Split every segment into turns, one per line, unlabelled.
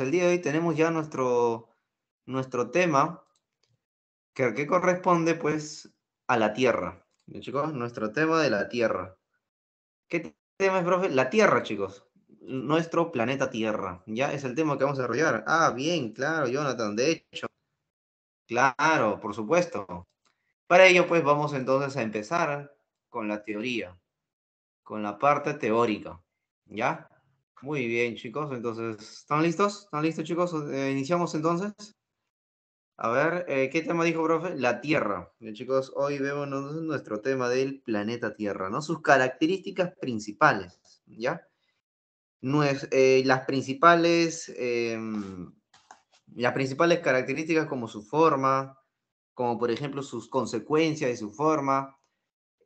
el día de hoy tenemos ya nuestro, nuestro tema que, corresponde pues a la tierra. Chicos, nuestro tema de la tierra. ¿Qué tema es, profe? La tierra, chicos. Nuestro planeta Tierra. Ya es el tema que vamos a desarrollar. Ah, bien, claro, Jonathan, de hecho. Claro, por supuesto. Para ello, pues vamos entonces a empezar con la teoría, con la parte teórica. ¿Ya? Muy bien, chicos. Entonces, ¿están listos? ¿Están listos, chicos? Eh, iniciamos entonces. A ver, eh, ¿qué tema dijo, profe? La Tierra. chicos, hoy vemos nuestro tema del planeta Tierra, ¿no? Sus características principales, ¿ya? Eh, las principales em, las principales características como su forma, como por ejemplo sus consecuencias de su forma,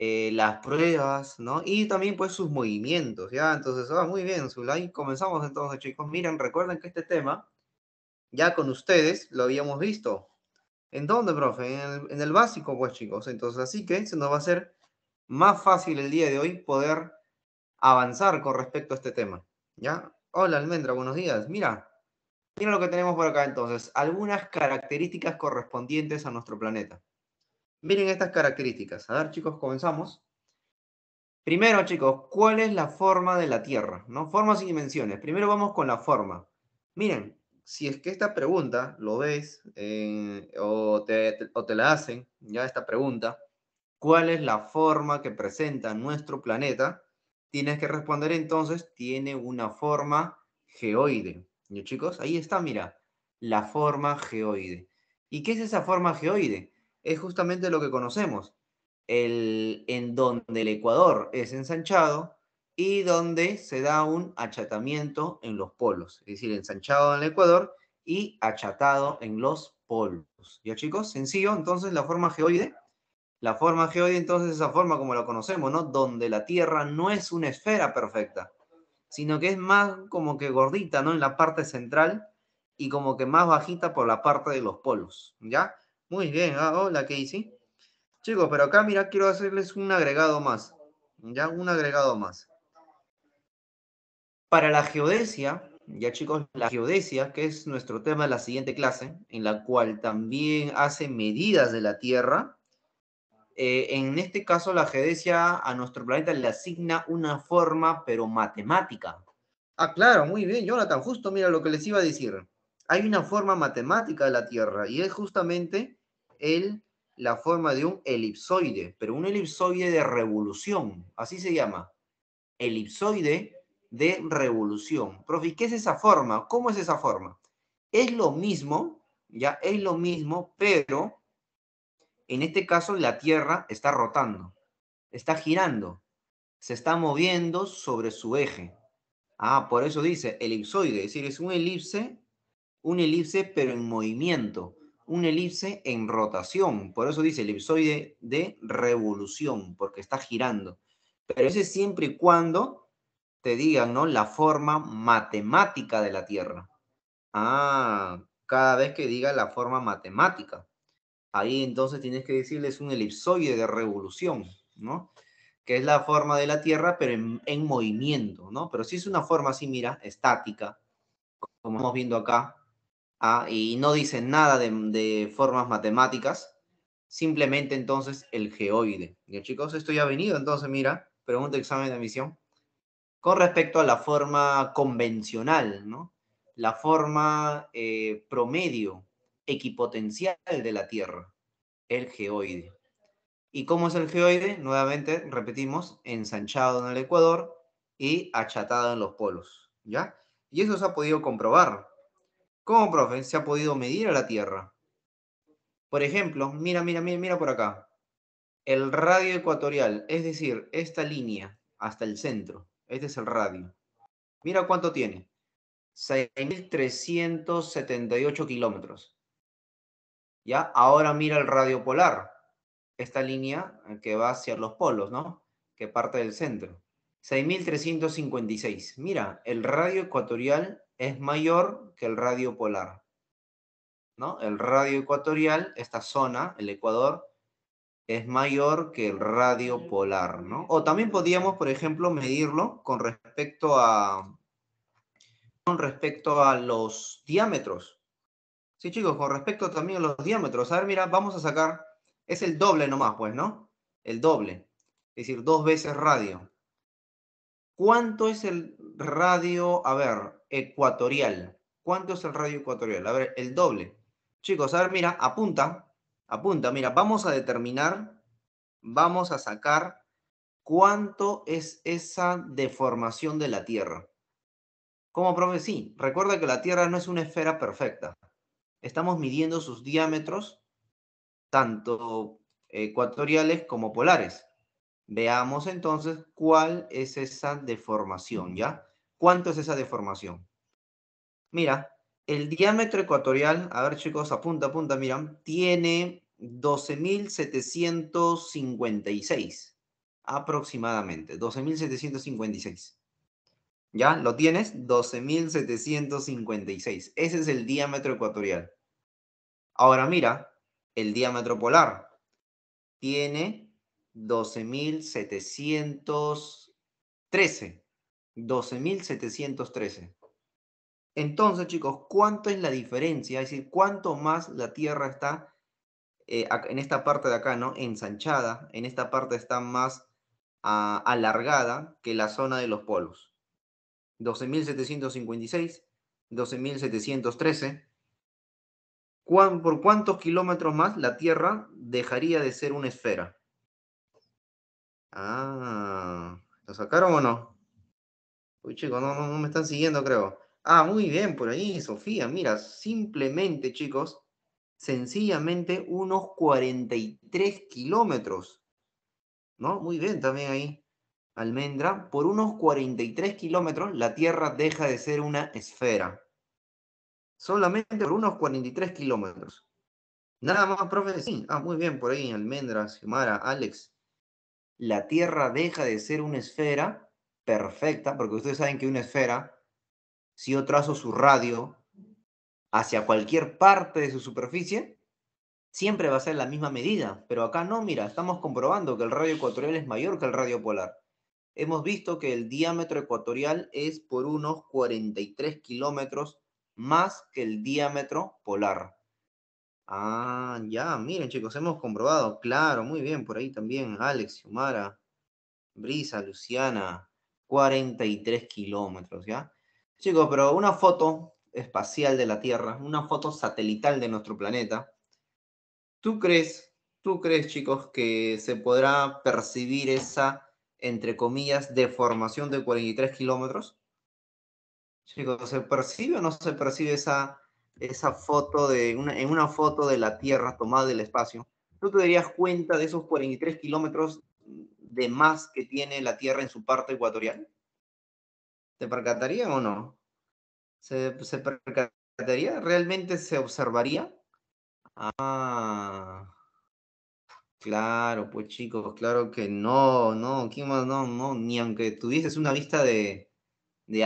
eh, las pruebas, ¿no? Y también pues sus movimientos, ¿ya? Entonces, ah, muy bien, like Comenzamos entonces, chicos. Miren, recuerden que este tema, ya con ustedes, lo habíamos visto. ¿En dónde, profe? En el, básico, pues, chicos. Entonces, así que se nos va a hacer más fácil el día de hoy poder avanzar con respecto a este tema, ¿ya? Hola, Almendra, buenos días. Mira, mira lo que tenemos por acá entonces. Algunas características correspondientes a nuestro planeta. Miren estas características. A ver, chicos, comenzamos. Primero, chicos, ¿cuál es la forma de la Tierra? ¿No? Formas y dimensiones. Primero vamos con la forma. Miren, si es que esta pregunta lo ves eh, o, te, la hacen, ya esta pregunta, ¿cuál es la forma que presenta nuestro planeta? Tienes que responder entonces, tiene una forma geoide. ¿Y chicos? Ahí está, mira, la forma geoide. ¿Y qué es esa forma geoide? es justamente lo que conocemos, el, en donde el Ecuador es ensanchado y donde se da un achatamiento en los polos, es decir, ensanchado en el Ecuador y achatado en los polos. ¿Ya chicos? Sencillo, entonces la forma geoide, la forma geoide entonces es esa forma como la conocemos, ¿no? Donde la Tierra no es una esfera perfecta, sino que es más como que gordita, ¿no? En la parte central y como que más bajita por la parte de los polos, ¿ya? Muy bien, ah, hola Casey. Chicos, pero acá mira, quiero hacerles un agregado más. Ya, un agregado más. Para la geodesia, ya chicos, la geodesia, que es nuestro tema de la siguiente clase, en la cual también hace medidas de la Tierra, eh, en este caso la geodesia a nuestro planeta le asigna una forma, pero matemática. Ah, claro, muy bien, Jonathan, justo mira lo que les iba a decir. Hay una forma matemática de la Tierra y es justamente el, la forma de un elipsoide, pero un elipsoide de revolución, así se llama. Elipsoide de revolución. Profe, qué es esa forma? ¿Cómo es esa forma? Es lo mismo, ya es lo mismo, pero en este caso la Tierra está rotando, está girando, se está moviendo sobre su eje. Ah, por eso dice elipsoide, es decir, es un elipse, un elipse pero en movimiento. Un elipse en rotación. Por eso dice elipsoide de revolución, porque está girando. Pero ese es siempre y cuando te digan, ¿no? La forma matemática de la Tierra. Ah, cada vez que diga la forma matemática. Ahí entonces tienes que decirles un elipsoide de revolución, ¿no? Que es la forma de la Tierra, pero en, en movimiento, ¿no? Pero si es una forma así, mira, estática, como estamos viendo acá, ¿ah? y no dicen nada de, formas matemáticas, simplemente entonces el geoide. chicos, oh, esto ya ha venido, entonces mira, pregunta examen de admisión. Con respecto a la forma convencional, La forma eh, promedio, equipotencial de la Tierra, el geoide. ¿Y cómo es el geoide? Nuevamente, repetimos, ensanchado en el ecuador y achatado en los polos, ¿ya? Y eso se ha podido comprobar. ¿Cómo, profe? Se ha podido medir a la Tierra. Por ejemplo, mira, mira, mira, mira por acá. El radio ecuatorial, es decir, esta línea hasta el centro. Este es el radio. Mira cuánto tiene. 6.378 kilómetros. ¿Ya? Ahora mira el radio polar. Esta línea eh, que va hacia los polos, ¿no? Que parte del centro. 6.356. Mira, el radio ecuatorial es mayor que el radio polar. ¿no? El radio ecuatorial, esta zona, el Ecuador, es mayor que el radio polar. ¿no? O también podríamos, por ejemplo, medirlo con respecto a, con respecto a los diámetros. Sí, chicos, con respecto también a los diámetros. A ver, mira, vamos a sacar, es el doble nomás, pues, ¿no? El doble, es decir, dos veces radio. ¿Cuánto es el radio? A ver, ecuatorial. ¿Cuánto es el radio ecuatorial? A ver, el doble. Chicos, a ver, mira, apunta, apunta, mira, vamos a determinar, vamos a sacar cuánto es esa deformación de la Tierra. Como profe? Sí, recuerda que la Tierra no es una esfera perfecta. Estamos midiendo sus diámetros, tanto ecuatoriales como polares. Veamos entonces cuál es esa deformación, ¿ya? ¿Cuánto es esa deformación? Mira, el diámetro ecuatorial, a ver chicos, apunta, apunta, mira, tiene 12.756 aproximadamente, 12.756. ¿Ya? ¿Lo tienes? 12.756. Ese es el diámetro ecuatorial. Ahora mira, el diámetro polar tiene 12.713. 12.713. Entonces, chicos, ¿cuánto es la diferencia? Es decir, ¿cuánto más la Tierra está eh, en esta parte de acá, ¿no? Ensanchada, en esta parte está más ah, alargada que la zona de los polos. 12.756, 12.713. ¿Por cuántos kilómetros más la Tierra dejaría de ser una esfera? Ah, sacaron o no? Uy, chicos, no, no, me están siguiendo, creo. Ah, muy bien, por ahí, Sofía. Mira, simplemente, chicos, sencillamente unos 43 kilómetros. ¿No? Muy bien, también ahí. Almendra, por unos 43 kilómetros la Tierra deja de ser una esfera. Solamente por unos 43 kilómetros. Nada más, profe. Sí. Ah, muy bien, por ahí, Almendra, Xiomara, Alex. La Tierra deja de ser una esfera perfecta, porque ustedes saben que una esfera, si yo trazo su radio hacia cualquier parte de su superficie, siempre va a ser la misma medida, pero acá no, mira, estamos comprobando que el radio ecuatorial es mayor que el radio polar. Hemos visto que el diámetro ecuatorial es por unos 43 kilómetros más que el diámetro polar. Ah, ya, miren chicos, hemos comprobado, claro, muy bien, por ahí también, Alex, Humara, Brisa, Luciana, 43 kilómetros, ¿ya? Chicos, pero una foto espacial de la Tierra, una foto satelital de nuestro planeta, ¿tú crees, tú crees, chicos, que se podrá percibir esa, entre comillas, deformación de 43 kilómetros? Chicos, ¿se percibe o no se percibe esa, esa foto de una, en una foto de la Tierra tomada del espacio? ¿Tú te darías cuenta de esos 43 kilómetros de más que tiene la Tierra en su parte ecuatorial? ¿Se percataría o no? ¿Se, se percataría? ¿Realmente se observaría? Ah, claro, pues chicos, claro que no, no, ¿quién más? No, no, ni aunque tuvieses una vista de,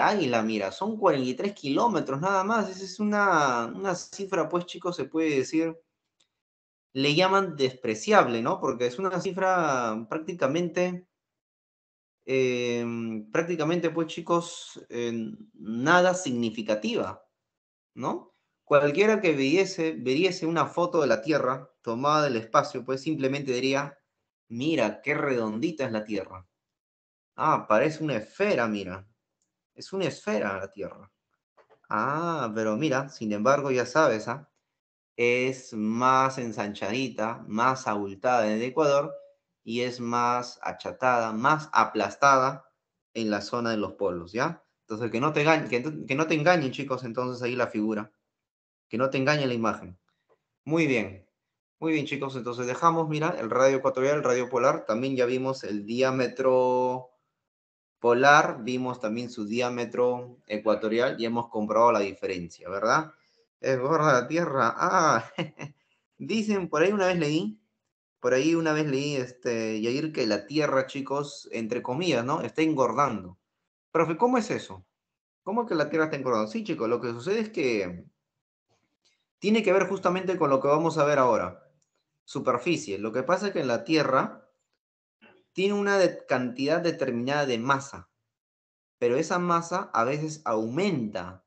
águila, mira, son 43 kilómetros nada más, esa es una, una cifra, pues chicos, se puede decir le llaman despreciable, ¿no? Porque es una cifra prácticamente, em, prácticamente, pues chicos, nada significativa, ¿no? Cualquiera que viese, viese una foto de la Tierra tomada del espacio, pues simplemente diría, mira, qué redondita es la Tierra. Ah, parece una esfera, mira. Es una esfera la Tierra. Ah, pero mira, sin embargo, ya sabes, ¿ah? es más ensanchadita, más abultada en el Ecuador y es más achatada, más aplastada en la zona de los polos, ¿ya? Entonces, que no te engañen, que, no te engañen, chicos, entonces ahí la figura. Que no te engañe la imagen. Muy bien. Muy bien, chicos. Entonces dejamos, mira, el radio ecuatorial, el radio polar. También ya vimos el diámetro polar, vimos también su diámetro ecuatorial y hemos comprobado la diferencia, ¿verdad? Es borra la tierra. Ah, dicen, por ahí una vez leí, por ahí una vez leí, este, que la tierra, chicos, entre comillas, ¿no? Está engordando. Profe, ¿cómo es eso? ¿Cómo que la tierra está engordando? Sí, chicos, lo que sucede es que tiene que ver justamente con lo que vamos a ver ahora. Superficie. Lo que pasa es que la tierra tiene una cantidad determinada de masa, pero esa masa a veces aumenta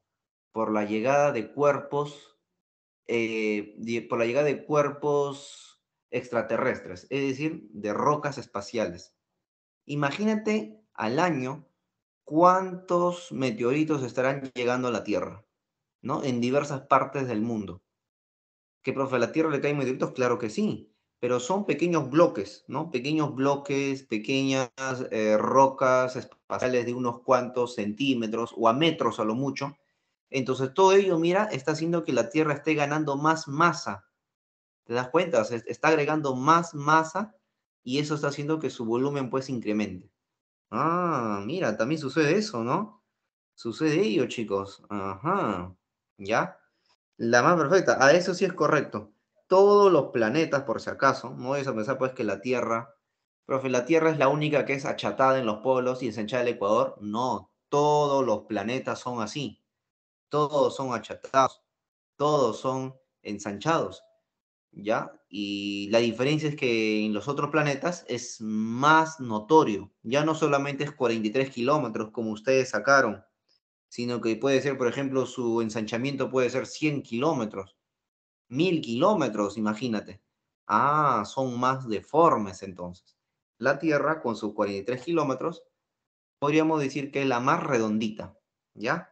por la llegada de cuerpos, eh, por la llegada de cuerpos extraterrestres, es decir, de rocas espaciales. Imagínate al año cuántos meteoritos estarán llegando a la Tierra, ¿no? En diversas partes del mundo. ¿Qué, profe, la Tierra le caen meteoritos? Claro que sí, pero son pequeños bloques, ¿no? Pequeños bloques, pequeñas eh, rocas espaciales de unos cuantos centímetros o a metros a lo mucho, entonces todo ello, mira, está haciendo que la Tierra esté ganando más masa. ¿Te das cuenta? está agregando más masa y eso está haciendo que su volumen pues incremente. Ah, mira, también sucede eso, ¿no? Sucede ello, chicos. Ajá. ¿Ya? La más perfecta. A ah, eso sí es correcto. Todos los planetas, por si acaso, no vayas a pensar pues que la Tierra, profe, la Tierra es la única que es achatada en los polos y ensanchada el Ecuador. No, todos los planetas son así todos son achatados, todos son ensanchados, ¿ya? Y la diferencia es que en los otros planetas es más notorio, ya no solamente es 43 kilómetros como ustedes sacaron, sino que puede ser, por ejemplo, su ensanchamiento puede ser 100 kilómetros, 1000 kilómetros, imagínate. Ah, son más deformes entonces. La Tierra, con sus 43 kilómetros, podríamos decir que es la más redondita, ¿ya?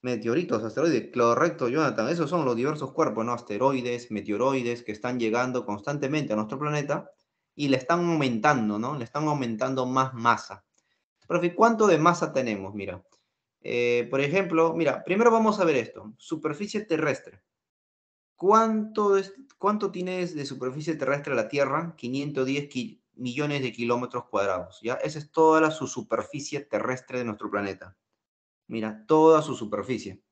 Meteoritos, asteroides, correcto, Jonathan. Esos son los diversos cuerpos, ¿no? Asteroides, meteoroides que están llegando constantemente a nuestro planeta y le están aumentando, ¿no? Le están aumentando más masa. Profe, ¿cuánto de masa tenemos? Mira, eh, por ejemplo, mira, primero vamos a ver esto: superficie terrestre. ¿Cuánto, es, cuánto tienes de superficie terrestre la Tierra? 510 millones de kilómetros cuadrados, ¿ya? Esa es toda la superficie terrestre de nuestro planeta mira, toda su superficie,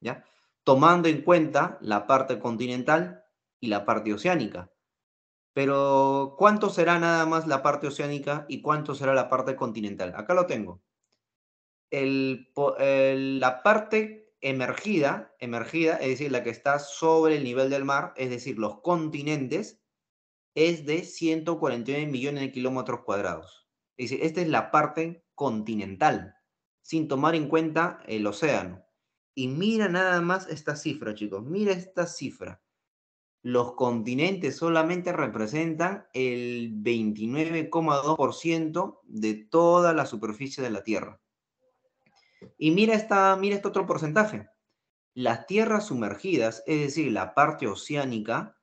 ¿ya? Tomando en cuenta la parte continental y la parte oceánica. Pero, ¿cuánto será nada más la parte oceánica y cuánto será la parte continental? Acá lo tengo. la parte emergida, emergida, es decir, la que está sobre el nivel del mar, es decir, los continentes, es de 149 millones de kilómetros cuadrados. Es decir, esta es la parte continental sin tomar en cuenta el océano. Y mira nada más esta cifra, chicos, mira esta cifra. Los continentes solamente representan el 29,2% de toda la superficie de la Tierra. Y mira, esta, mira este otro porcentaje. Las tierras sumergidas, es decir, la parte oceánica,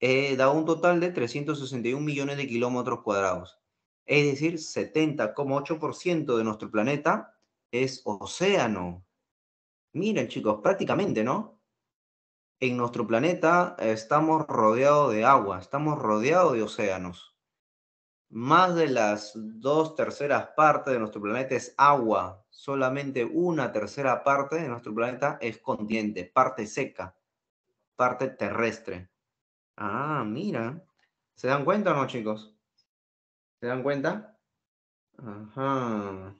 eh, da un total de 361 millones de kilómetros cuadrados. Es decir, 70,8% de nuestro planeta es océano. Miren chicos, prácticamente, ¿no? En nuestro planeta estamos rodeados de agua, estamos rodeados de océanos. Más de las dos terceras partes de nuestro planeta es agua, solamente una tercera parte de nuestro planeta es continente, parte seca, parte terrestre. Ah, mira. ¿Se dan cuenta o no, chicos? ¿Se dan cuenta? Ajá.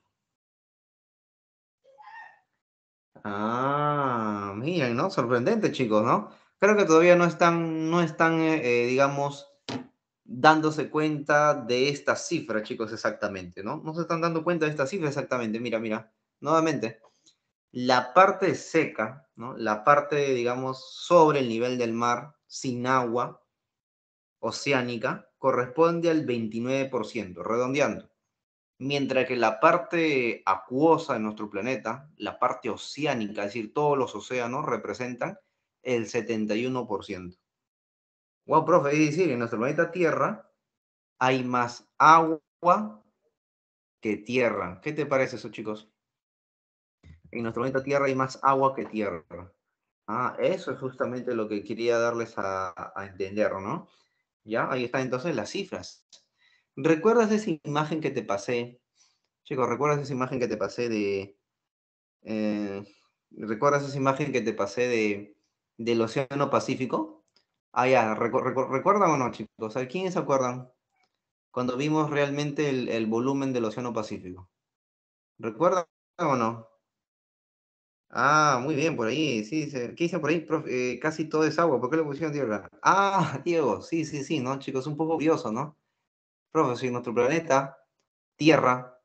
Ah, miren, ¿no? Sorprendente, chicos, ¿no? Creo que todavía no están, no están, eh, eh, digamos, dándose cuenta de esta cifra, chicos, exactamente, ¿no? No se están dando cuenta de esta cifra exactamente. Mira, mira, nuevamente, la parte seca, ¿no? La parte, digamos, sobre el nivel del mar, sin agua, oceánica, corresponde al 29%, redondeando. Mientras que la parte acuosa de nuestro planeta, la parte oceánica, es decir, todos los océanos representan el 71%. Wow, profe, es decir, en nuestro planeta Tierra hay más agua que tierra. ¿Qué te parece eso, chicos? En nuestro planeta Tierra hay más agua que tierra. Ah, eso es justamente lo que quería darles a, a entender, ¿no? Ya, ahí están entonces las cifras. ¿Recuerdas esa imagen que te pasé? Chicos, ¿recuerdas esa imagen que te pasé de... Eh, ¿Recuerdas esa imagen que te pasé de, del Océano Pacífico? Ah, ya, ¿recuerdan o no, chicos? ¿A quiénes se acuerdan? Cuando vimos realmente el, volumen del Océano Pacífico. ¿Recuerdan o no? Ah, muy bien, por ahí, sí, ¿qué dicen por ahí? Eh, casi todo es agua, ¿por qué lo pusieron tierra? Ah, Diego, sí, sí, sí, ¿no? Chicos, un poco curioso, ¿no? profe, en nuestro planeta, Tierra,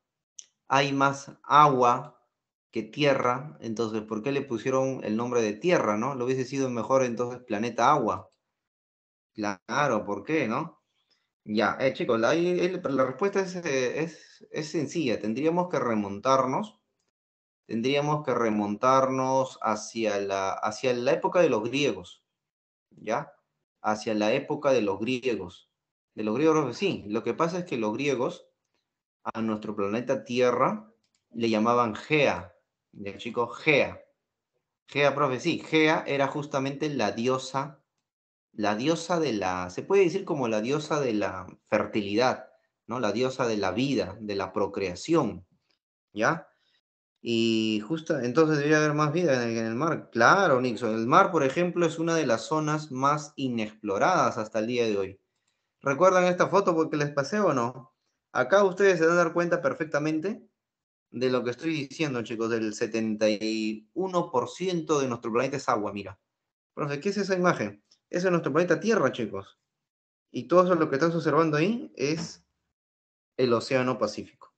hay más agua que Tierra, entonces, ¿por qué le pusieron el nombre de Tierra, no? Lo hubiese sido mejor entonces planeta agua. Claro, ¿por qué, no? Ya, eh, chicos, la, respuesta es, eh, es, es sencilla. Tendríamos que remontarnos tendríamos que remontarnos hacia la, hacia la época de los griegos, ¿ya? Hacia la época de los griegos. De los griegos, sí. Lo que pasa es que los griegos a nuestro planeta Tierra le llamaban Gea, del chico Gea. Gea, profe, sí, Gea era justamente la diosa, la diosa de la, se puede decir como la diosa de la fertilidad, ¿no? La diosa de la vida, de la procreación, ¿ya? Y justo, entonces debería haber más vida en en el mar. Claro, Nixon, el mar, por ejemplo, es una de las zonas más inexploradas hasta el día de hoy. ¿Recuerdan esta foto porque les pasé o no? Acá ustedes se van a dar cuenta perfectamente de lo que estoy diciendo, chicos, del 71% de nuestro planeta es agua, mira. Profe, ¿qué es esa imagen? es nuestro planeta Tierra, chicos. Y todo eso lo que estás observando ahí es el Océano Pacífico.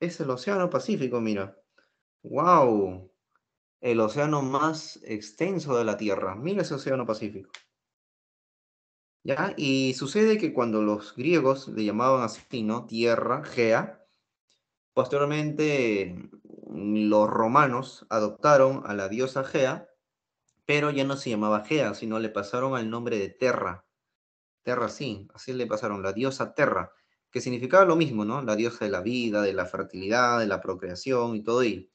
Es el Océano Pacífico, mira. ¡Wow! El océano más extenso de la Tierra. Mira ese Océano Pacífico. Y sucede que cuando los griegos le llamaban así, ¿no? Tierra, Gea, posteriormente mm, los romanos adoptaron a la diosa Gea, pero ya no se llamaba Gea, sino le pasaron al nombre de Terra. Terra, sí, así le pasaron, la diosa Terra, que significaba lo mismo, ¿no? La diosa de la vida, de la fertilidad, de la procreación y todo ello.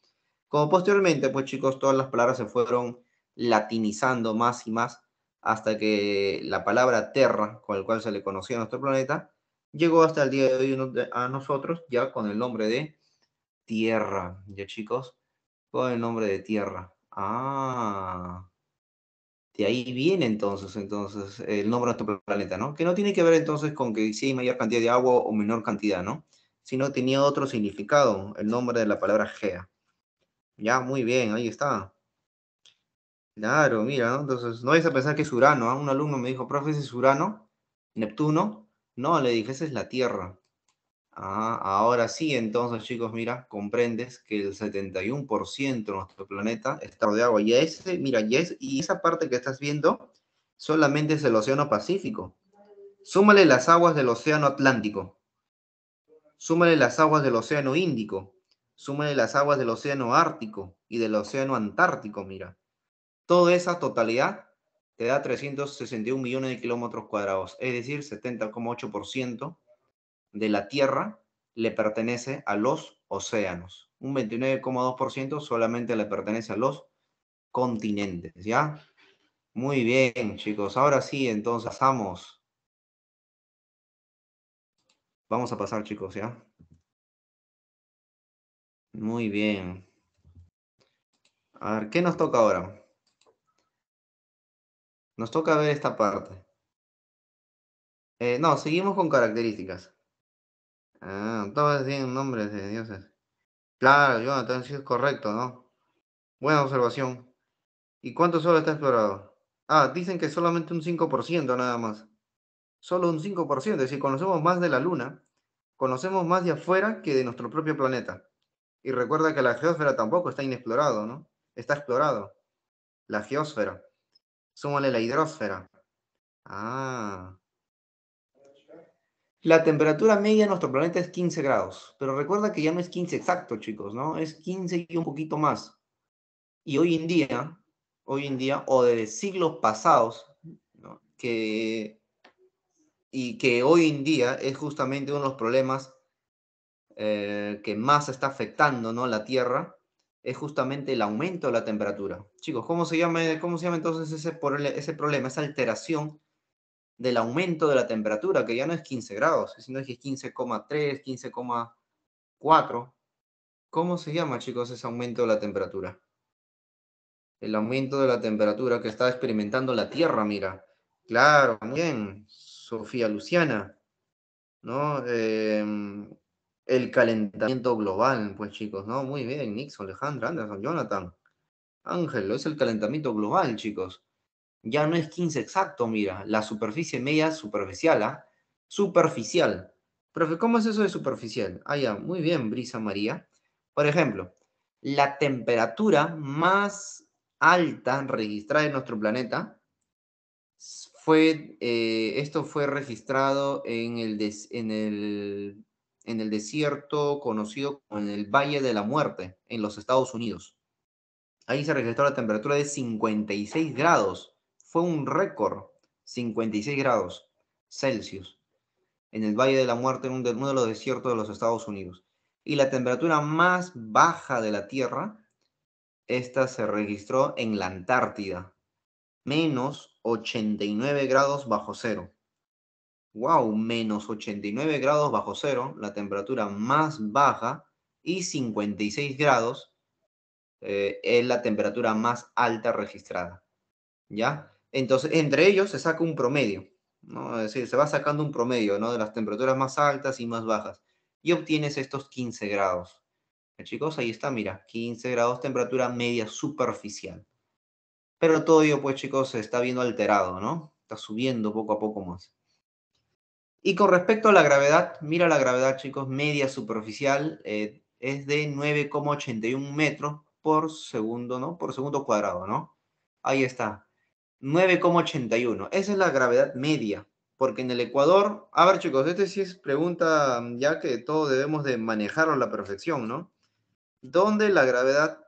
Como posteriormente, pues chicos, todas las palabras se fueron latinizando más y más, hasta que la palabra Terra, con el cual se le conocía a nuestro planeta, llegó hasta el día de hoy a nosotros ya con el nombre de Tierra. Ya chicos, con el nombre de Tierra. Ah, de ahí viene entonces, entonces el nombre de nuestro planeta, ¿no? Que no tiene que ver entonces con que si hay mayor cantidad de agua o menor cantidad, ¿no? Sino tenía otro significado, el nombre de la palabra Gea. Ya, muy bien, ahí está. Claro, mira, Entonces, no vais a pensar que es Urano. ¿ah? Un alumno me dijo, profe, ¿ese es Urano? ¿Neptuno? No, le dije, esa es la Tierra. Ah, ahora sí, entonces, chicos, mira, comprendes que el 71% de nuestro planeta está rodeado. Y ese, mira, y esa parte que estás viendo solamente es el Océano Pacífico. Súmale las aguas del Océano Atlántico. Súmale las aguas del Océano Índico. Súmale las aguas del Océano Ártico y del Océano Antártico, mira. Toda esa totalidad te da 361 millones de kilómetros cuadrados, es decir, 70,8% de la Tierra le pertenece a los océanos. Un 29,2% solamente le pertenece a los continentes, ¿ya? Muy bien, chicos. Ahora sí, entonces pasamos. Vamos a pasar, chicos, ¿ya?
Muy bien. A ver, ¿qué nos toca ahora? Nos toca ver esta parte.
Eh, no, seguimos con características. Ah, todos tienen nombres de dioses. Claro, Jonathan, sí es correcto, ¿no? Buena observación. ¿Y cuánto solo está explorado? Ah, dicen que solamente un 5% nada más. Solo un 5%, es decir, conocemos más de la Luna, conocemos más de afuera que de nuestro propio planeta. Y recuerda que la geósfera tampoco está inexplorado, ¿no? Está explorado. La geósfera súmale la hidrósfera. Ah. La temperatura media de nuestro planeta es 15 grados, pero recuerda que ya no es 15 exacto, chicos, ¿no? Es 15 y un poquito más. Y hoy en día, hoy en día, o de siglos pasados, ¿no? que, y que hoy en día es justamente uno de los problemas eh, que más está afectando, ¿no? La Tierra, es justamente el aumento de la temperatura. Chicos, ¿cómo se llama, cómo se llama entonces ese, ese problema, esa alteración del aumento de la temperatura, que ya no es 15 grados, sino que es 15,3, 15,4? ¿Cómo se llama, chicos, ese aumento de la temperatura? El aumento de la temperatura que está experimentando la Tierra, mira. Claro, bien, Sofía Luciana. ¿no? Em, el calentamiento global. Pues chicos, ¿no? Muy bien, Nixon, Alejandra, Anderson, Jonathan, Ángel, es el calentamiento global, chicos. Ya no es 15 exacto, mira, la superficie media superficial, ¿ah? Superficial. Profe, ¿cómo es eso de superficial? Ah, ya, muy bien, Brisa María. Por ejemplo, la temperatura más alta registrada en nuestro planeta fue, eh, esto fue registrado en el, en el en el desierto conocido como el Valle de la Muerte, en los Estados Unidos. Ahí se registró la temperatura de 56 grados. Fue un récord, 56 grados Celsius, en el Valle de la Muerte, en uno de los desiertos de los Estados Unidos. Y la temperatura más baja de la Tierra, esta se registró en la Antártida, menos 89 grados bajo cero wow, menos 89 grados bajo cero, la temperatura más baja, y 56 grados eh, es la temperatura más alta registrada. ¿Ya? Entonces, entre ellos se saca un promedio, ¿no? Es decir, se va sacando un promedio, ¿no? De las temperaturas más altas y más bajas. Y obtienes estos 15 grados. ¿Eh, chicos, ahí está, mira, 15 grados, temperatura media superficial. Pero todo ello, pues, chicos, se está viendo alterado, ¿no? Está subiendo poco a poco más. Y con respecto a la gravedad, mira la gravedad, chicos, media superficial eh, es de 9,81 metros por segundo, ¿no? Por segundo cuadrado, ¿no? Ahí está. 9,81. Esa es la gravedad media. Porque en el Ecuador, a ver chicos, este sí es pregunta ya que todos debemos de manejarlo a la perfección, ¿no? ¿Dónde la gravedad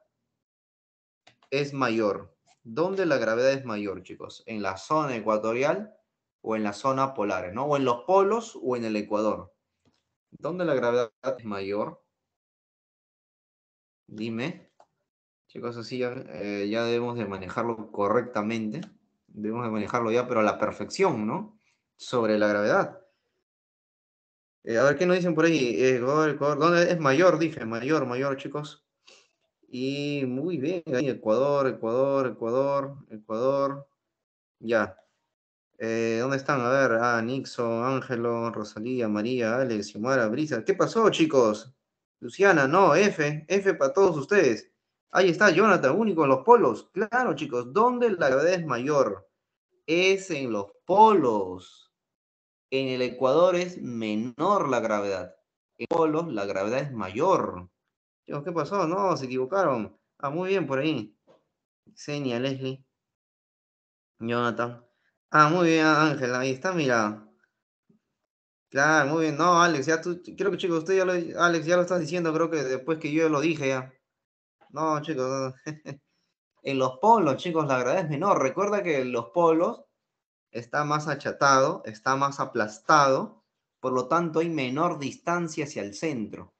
es mayor? ¿Dónde la gravedad es mayor, chicos? ¿En la zona ecuatorial o en las zonas polares, ¿no? O en los polos o en el ecuador. ¿Dónde la gravedad es mayor? Dime. Chicos, así ya, eh, debemos de manejarlo correctamente. Debemos de manejarlo ya, pero a la perfección, ¿no? Sobre la gravedad. Eh, a ver qué nos dicen por ahí. Eh, ¿Dónde es mayor? Dije, mayor, mayor, chicos. Y muy bien, ahí Ecuador, Ecuador, Ecuador, Ecuador. Ya. Eh, ¿Dónde están? A ver, ah, Nixon, Ángelo, Rosalía, María, Alex, Yomara, Brisa. ¿Qué pasó, chicos? Luciana, no, F, F para todos ustedes. Ahí está, Jonathan, único en los polos. Claro, chicos, ¿dónde la gravedad es mayor? Es en los polos. En el Ecuador es menor la gravedad. En los polos la gravedad es mayor. ¿qué pasó? No, se equivocaron. Ah, muy bien por ahí. Xenia, Leslie. Jonathan. Ah, muy bien, Ángel, ahí está, mira. Claro, muy bien. No, Alex, ya tú, creo que chicos, usted ya lo, Alex, ya lo estás diciendo, creo que después que yo lo dije ya. No, chicos, en los polos, chicos, la gravedad es menor. Recuerda que en los polos está más achatado, está más aplastado, por lo tanto hay menor distancia hacia el centro.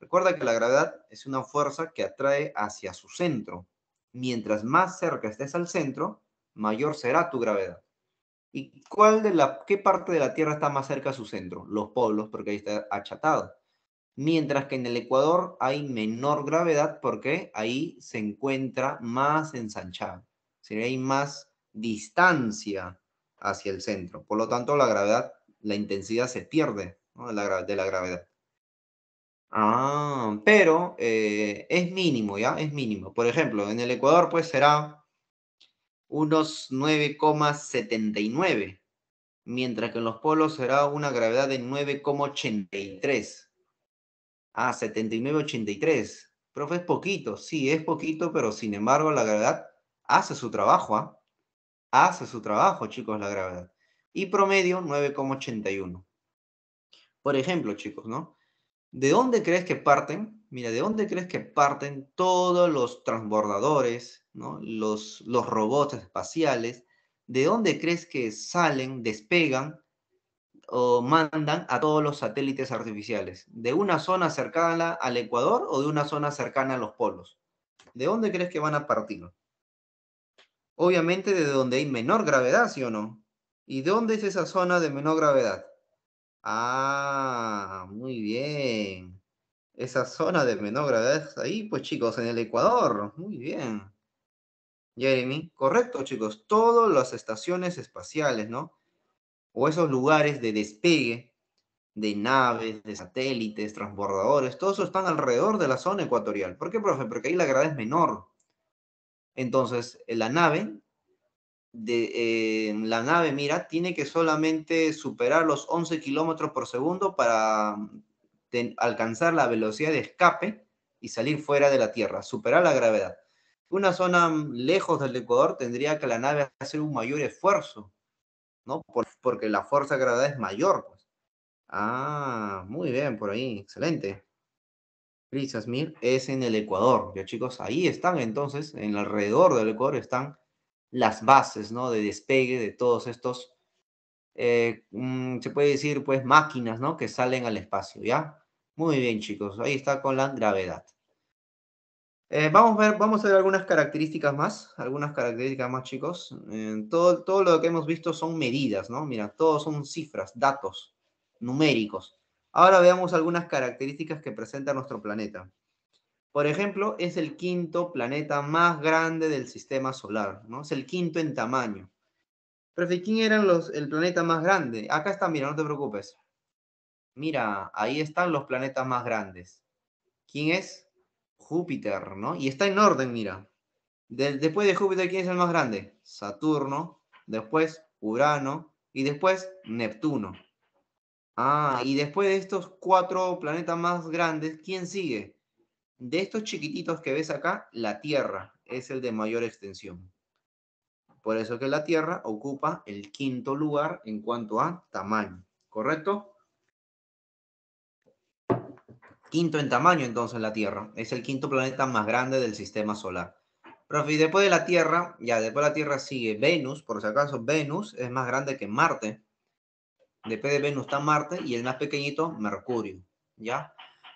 Recuerda que la gravedad es una fuerza que atrae hacia su centro. Mientras más cerca estés al centro, mayor será tu gravedad. ¿Y cuál de la, qué parte de la Tierra está más cerca a su centro? Los polos, porque ahí está achatado. Mientras que en el Ecuador hay menor gravedad porque ahí se encuentra más ensanchado. si hay más distancia hacia el centro. Por lo tanto, la gravedad, la intensidad se pierde de, la, gravedad. Ah, pero eh, es mínimo, ¿ya? Es mínimo. Por ejemplo, en el Ecuador, pues será unos 9,79, mientras que en los polos será una gravedad de 9,83. Ah, 79,83. Profe, es poquito, sí, es poquito, pero sin embargo la gravedad hace su trabajo, ¿ah? Hace su trabajo, chicos, la gravedad. Y promedio 9,81. Por ejemplo, chicos, ¿no? ¿De dónde crees que parten Mira, ¿de dónde crees que parten todos los transbordadores, ¿no? los, los robots espaciales? ¿De dónde crees que salen, despegan o mandan a todos los satélites artificiales? ¿De una zona cercana al Ecuador o de una zona cercana a los polos? ¿De dónde crees que van a partir? Obviamente de donde hay menor gravedad, ¿sí o no? ¿Y dónde es esa zona de menor gravedad? Ah, muy bien esa zona de menor gravedad ahí, pues chicos, en el Ecuador. Muy bien. Jeremy, correcto chicos, todas las estaciones espaciales, ¿no? O esos lugares de despegue de naves, de satélites, transbordadores, todo eso están alrededor de la zona ecuatorial. ¿Por qué, profe? Porque ahí la gravedad es menor. Entonces, eh, la nave, de, eh, la nave, mira, tiene que solamente superar los 11 kilómetros por segundo para alcanzar la velocidad de escape y salir fuera de la Tierra, superar la gravedad. Una zona mm, lejos del Ecuador tendría que la nave hacer un mayor esfuerzo, ¿no? porque la fuerza de gravedad es mayor. Pues. Ah, muy bien, por ahí, excelente. Prisasmir es en el Ecuador, ya chicos, ahí están entonces, en alrededor del Ecuador están las bases, ¿no? De despegue de todos estos eh, mm, se puede decir, pues, máquinas, ¿no? Que salen al espacio, ¿ya? Muy bien, chicos. Ahí está con la gravedad. Eh, vamos, a ver, vamos a ver algunas características más, algunas características más, chicos. Eh, todo, todo lo que hemos visto son medidas, ¿no? Mira, todos son cifras, datos, numéricos. Ahora veamos algunas características que presenta nuestro planeta. Por ejemplo, es el quinto planeta más grande del sistema solar, ¿no? Es el quinto en tamaño. Pero ¿quién eran los, el planeta más grande? Acá está, mira, no te preocupes mira, ahí están los planetas más grandes. ¿Quién es? Júpiter, ¿no? Y está en orden, mira. después de Júpiter, ¿quién es el más grande? Saturno, después Urano y después Neptuno. Ah, y después de estos cuatro planetas más grandes, ¿quién sigue? De estos chiquititos que ves acá, la Tierra es el de mayor extensión. Por eso que la Tierra ocupa el quinto lugar en cuanto a tamaño, ¿correcto? Quinto en tamaño entonces la Tierra. Es el quinto planeta más grande del sistema solar. Profe, después de la Tierra, ya después de la Tierra sigue Venus, por si acaso Venus es más grande que Marte. Después de Venus está Marte y el más pequeñito, Mercurio. ¿Ya?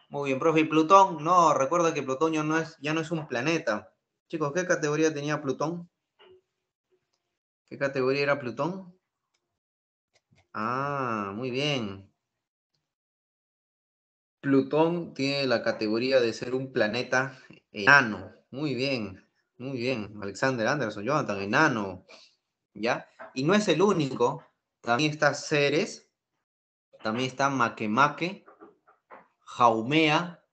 Muy bien, profe. ¿Y Plutón? No, recuerda que Plutón ya no es un planeta. Chicos, ¿qué categoría tenía Plutón? ¿Qué categoría era Plutón? Ah, muy bien. Plutón tiene la categoría de ser un planeta enano. Muy bien, muy bien. Alexander Anderson, Jonathan, enano. ¿Ya? Y no es el único. También está Ceres, también está Makemake, Jaumea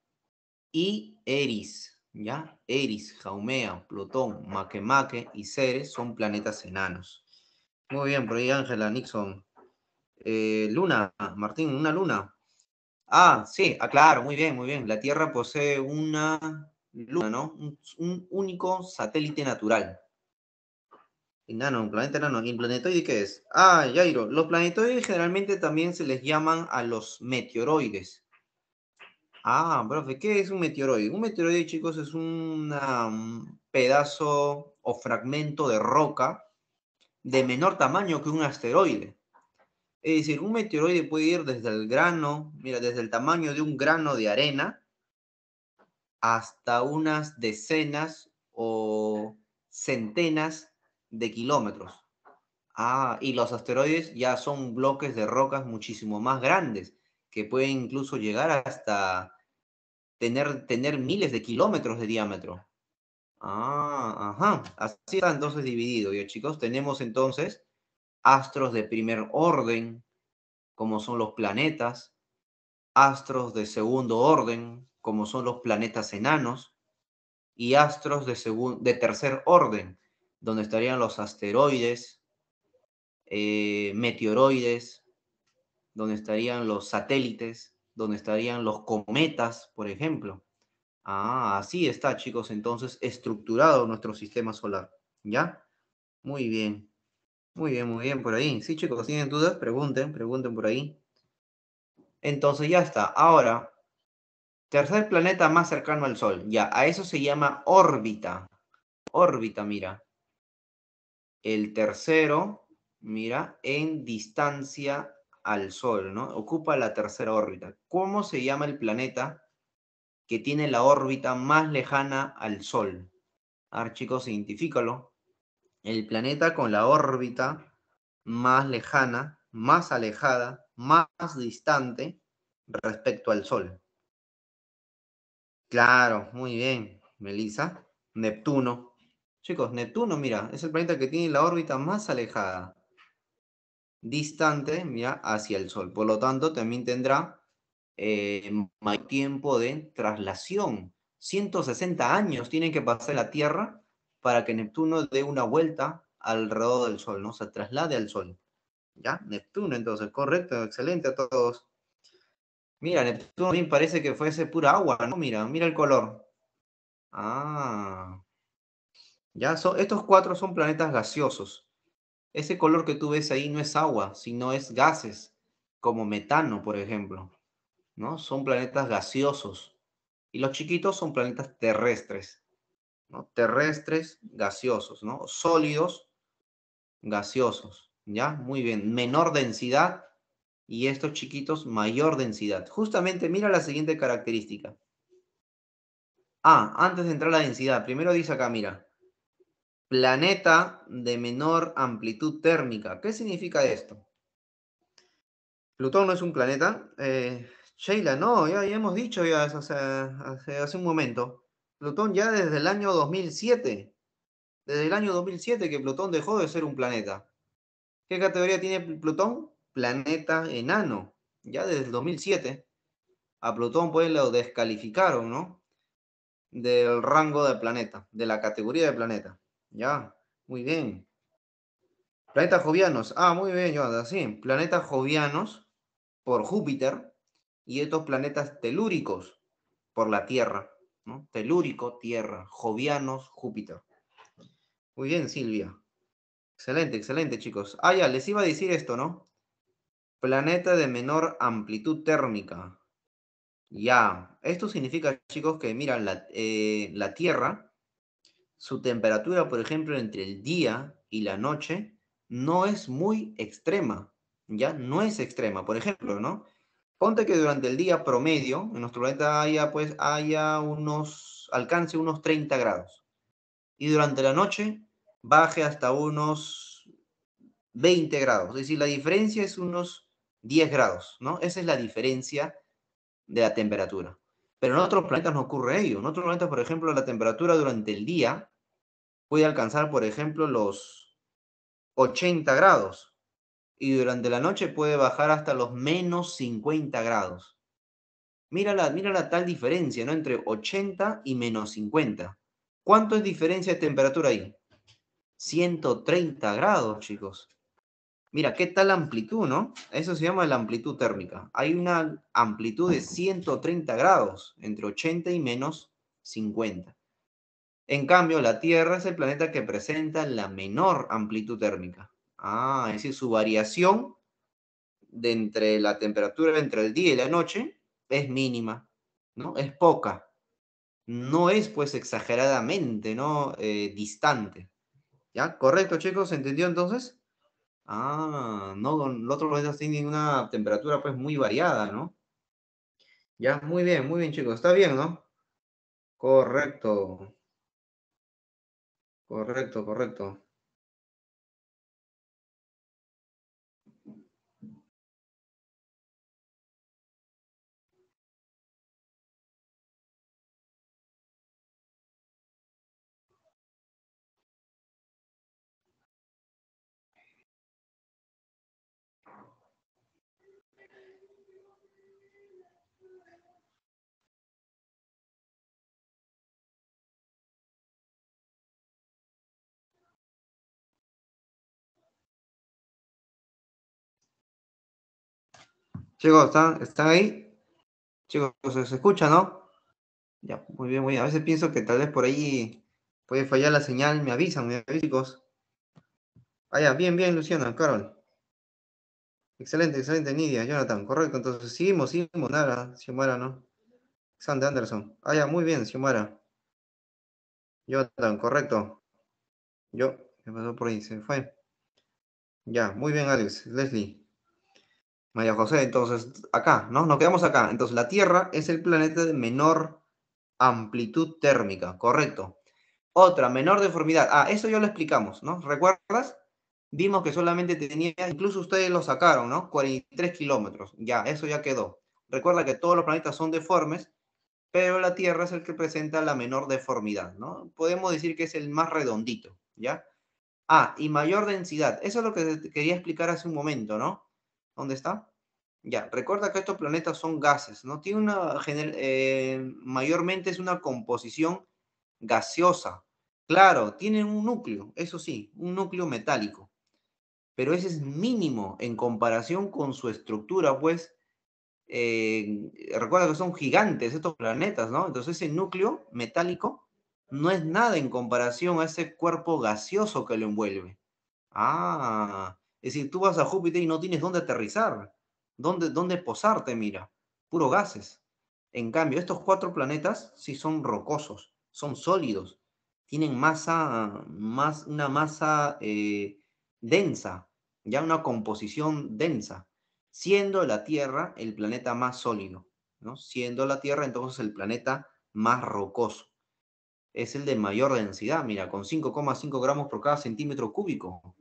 y Eris. ¿Ya? Eris, Jaumea, Plutón, Makemake y Ceres son planetas enanos. Muy bien, por Angela Nixon. Eh, luna, Martín, una luna. Ah, sí, aclaro, ah, muy bien, muy bien. La Tierra posee una luna, ¿no? Un, único satélite natural. Enano, un planeta enano. ¿Y el planetoide qué es? Ah, Jairo, los planetoides generalmente también se les llaman a los meteoroides. Ah, profe, ¿qué es un meteoroide? Un meteoroide, chicos, es un mm, pedazo o fragmento de roca de menor tamaño que un asteroide. Es decir, un meteoroide puede ir desde el grano, mira, desde el tamaño de un grano de arena hasta unas decenas o centenas de kilómetros. Ah, y los asteroides ya son bloques de rocas muchísimo más grandes, que pueden incluso llegar hasta tener, tener miles de kilómetros de diámetro. Ah, ajá. Así está entonces dividido. Y chicos, tenemos entonces astros de primer orden, como son los planetas, astros de segundo orden, como son los planetas enanos, y astros de, de tercer orden, donde estarían los asteroides, eh, meteoroides, donde estarían los satélites, donde estarían los cometas, por ejemplo. Ah, así está, chicos, entonces estructurado nuestro sistema solar. ¿Ya? Muy bien. Muy bien, muy bien, por ahí. Sí, chicos, tienen dudas, pregunten, pregunten por ahí. Entonces ya está. Ahora, tercer planeta más cercano al Sol. Ya, a eso se llama órbita. Órbita, mira. El tercero, mira, en distancia al Sol, ¿no? Ocupa la tercera órbita. ¿Cómo se llama el planeta que tiene la órbita más lejana al Sol? A ver, chicos, identifícalo el planeta con la órbita más lejana, más alejada, más distante respecto al Sol. Claro, muy bien, Melissa. Neptuno. Chicos, Neptuno, mira, es el planeta que tiene la órbita más alejada, distante, mira, hacia el Sol. Por lo tanto, también tendrá eh, tiempo de traslación. 160 años tienen que pasar la Tierra para que Neptuno dé una vuelta alrededor del Sol, ¿no? Se traslade al Sol. ¿Ya? Neptuno, entonces, correcto, excelente a todos. Mira, Neptuno me parece que fuese pura agua, ¿no? Mira, mira el color. Ah. Ya, son, estos cuatro son planetas gaseosos. Ese color que tú ves ahí no es agua, sino es gases, como metano, por ejemplo. ¿No? Son planetas gaseosos. Y los chiquitos son planetas terrestres terrestres, gaseosos, ¿no? sólidos, gaseosos. ¿Ya? Muy bien. Menor densidad y estos chiquitos mayor densidad. Justamente mira la siguiente característica. Ah, antes de entrar a la densidad, primero dice acá, mira, planeta de menor amplitud térmica. ¿Qué significa esto? Plutón no es un planeta. Eh, Sheila, no, ya, hemos dicho ya hace un momento. Plutón ya desde el año 2007, desde el año 2007 que Plutón dejó de ser un planeta. ¿Qué categoría tiene Plutón? Planeta enano, ya desde el 2007. A Plutón pues lo descalificaron, ¿no? Del rango de planeta, de la categoría de planeta. Ya, muy bien. Planetas jovianos. Ah, muy bien, ya, sí. Planetas jovianos por Júpiter y estos planetas telúricos por la Tierra. ¿no? Telúrico, tierra. Jovianos, Júpiter. Muy bien, Silvia. Excelente, excelente, chicos. Ah, ya, les iba a decir esto, ¿no? Planeta de menor amplitud térmica. Ya, esto significa, chicos, que mira, la, eh, la Tierra, su temperatura, por ejemplo, entre el día y la noche, no es muy extrema, ¿ya? No es extrema. Por ejemplo, ¿no? Ponte que durante el día promedio en nuestro planeta haya, pues, haya unos, alcance unos 30 grados. Y durante la noche baje hasta unos 20 grados. Es decir, la diferencia es unos 10 grados, ¿no? Esa es la diferencia de la temperatura. Pero en otros planetas no ocurre ello. En otros planetas, por ejemplo, la temperatura durante el día puede alcanzar, por ejemplo, los 80 grados y durante la noche puede bajar hasta los menos 50 grados. Mira la, la tal diferencia, ¿no? Entre 80 y menos 50. ¿Cuánto es diferencia de temperatura ahí? 130 grados, chicos. Mira, ¿qué tal amplitud, no? Eso se llama la amplitud térmica. Hay una amplitud de 130 grados entre 80 y menos 50. En cambio, la Tierra es el planeta que presenta la menor amplitud térmica. Ah, es decir, su variación de entre la temperatura entre el día y la noche es mínima, ¿no? Es poca. No es, pues, exageradamente, ¿no? Eh, distante. ¿Ya? ¿Correcto, chicos? ¿Se entendió entonces? Ah, no, el otro planeta tiene una temperatura, pues, muy variada, ¿no? Ya, muy bien, muy bien, chicos. Está bien, ¿no? Correcto.
Correcto, correcto.
Chicos, ¿están, ahí? Chicos, ¿se escucha, no? Ya, muy bien, muy bien. A veces pienso que tal vez por ahí puede fallar la señal. Me avisan, me avisan, chicos. Ah, ya, bien, bien, Luciana, Carol. Excelente, excelente, Nidia, Jonathan. Correcto, entonces seguimos, seguimos. Nada, Xiomara, ¿no? Xander Anderson. Ah, ya, muy bien, Xiomara. Jonathan, correcto. Yo, me pasó por ahí? Se fue. Ya, muy bien, Alex. Leslie. María José, entonces acá, ¿no? Nos quedamos acá. Entonces la Tierra es el planeta de menor amplitud térmica, correcto. Otra, menor deformidad. Ah, eso ya lo explicamos, ¿no? ¿Recuerdas? Vimos que solamente tenía, incluso ustedes lo sacaron, ¿no? 43 kilómetros. Ya, eso ya quedó. Recuerda que todos los planetas son deformes, pero la Tierra es el que presenta la menor deformidad, ¿no? Podemos decir que es el más redondito, ¿ya? Ah, y mayor densidad. Eso es lo que quería explicar hace un momento, ¿no? ¿Dónde está? Ya, recuerda que estos planetas son gases, ¿no? Tiene una, eh, mayormente es una composición gaseosa. Claro, tienen un núcleo, eso sí, un núcleo metálico. Pero ese es mínimo en comparación con su estructura, pues, eh, recuerda que son gigantes estos planetas, ¿no? Entonces ese núcleo metálico no es nada en comparación a ese cuerpo gaseoso que lo envuelve. Ah, es decir, tú vas a Júpiter y no tienes dónde aterrizar, dónde, dónde posarte, mira, puro gases. En cambio, estos cuatro planetas sí son rocosos, son sólidos, tienen masa, más, una masa eh, densa, ya una composición densa, siendo la Tierra el planeta más sólido, ¿no? Siendo la Tierra entonces el planeta más rocoso. Es el de mayor densidad, mira, con 5,5 gramos por cada centímetro cúbico.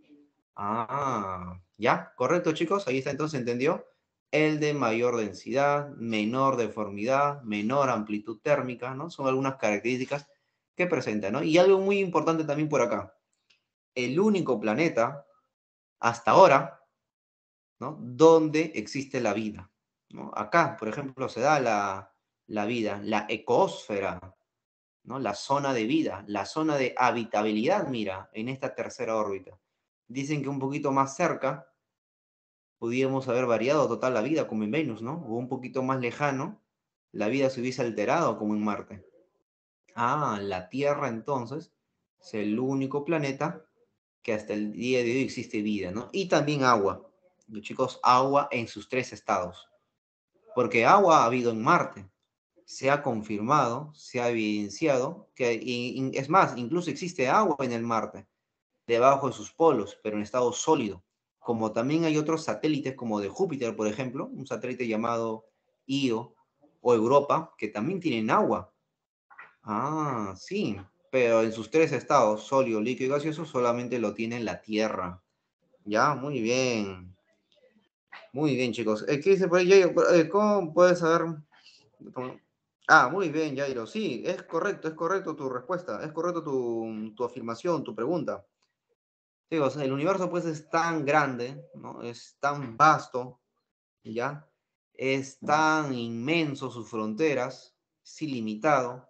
Ah, ya, correcto chicos, ahí está entonces, ¿entendió? El de mayor densidad, menor deformidad, menor amplitud térmica, ¿no? Son algunas características que presenta, ¿no? Y algo muy importante también por acá. El único planeta, hasta ahora, ¿no? Donde existe la vida. ¿no? Acá, por ejemplo, se da la, la vida, la ecosfera, ¿no? La zona de vida, la zona de habitabilidad, mira, en esta tercera órbita dicen que un poquito más cerca, pudiéramos haber variado total la vida, como en Venus, ¿no? O un poquito más lejano, la vida se hubiese alterado, como en Marte. Ah, la Tierra entonces es el único planeta que hasta el día de hoy existe vida, ¿no? Y también agua. chicos, agua en sus tres estados. Porque agua ha habido en Marte. Se ha confirmado, se ha evidenciado que, es más, incluso existe agua en el Marte debajo de sus polos, pero en estado sólido. Como también hay otros satélites, como de Júpiter, por ejemplo, un satélite llamado Io o Europa, que también tienen agua. Ah, sí, pero en sus tres estados, sólido, líquido y gaseoso, solamente lo tiene la Tierra. Ya, muy bien. Muy bien, chicos. ¿Qué dice por eh, ¿Cómo puedes saber? Ah, muy bien, Jairo. Sí, es correcto, es correcto tu respuesta, es correcto tu, tu afirmación, tu pregunta el universo pues es tan grande, ¿no? Es tan vasto, ¿ya? Es tan inmenso sus fronteras, es ilimitado.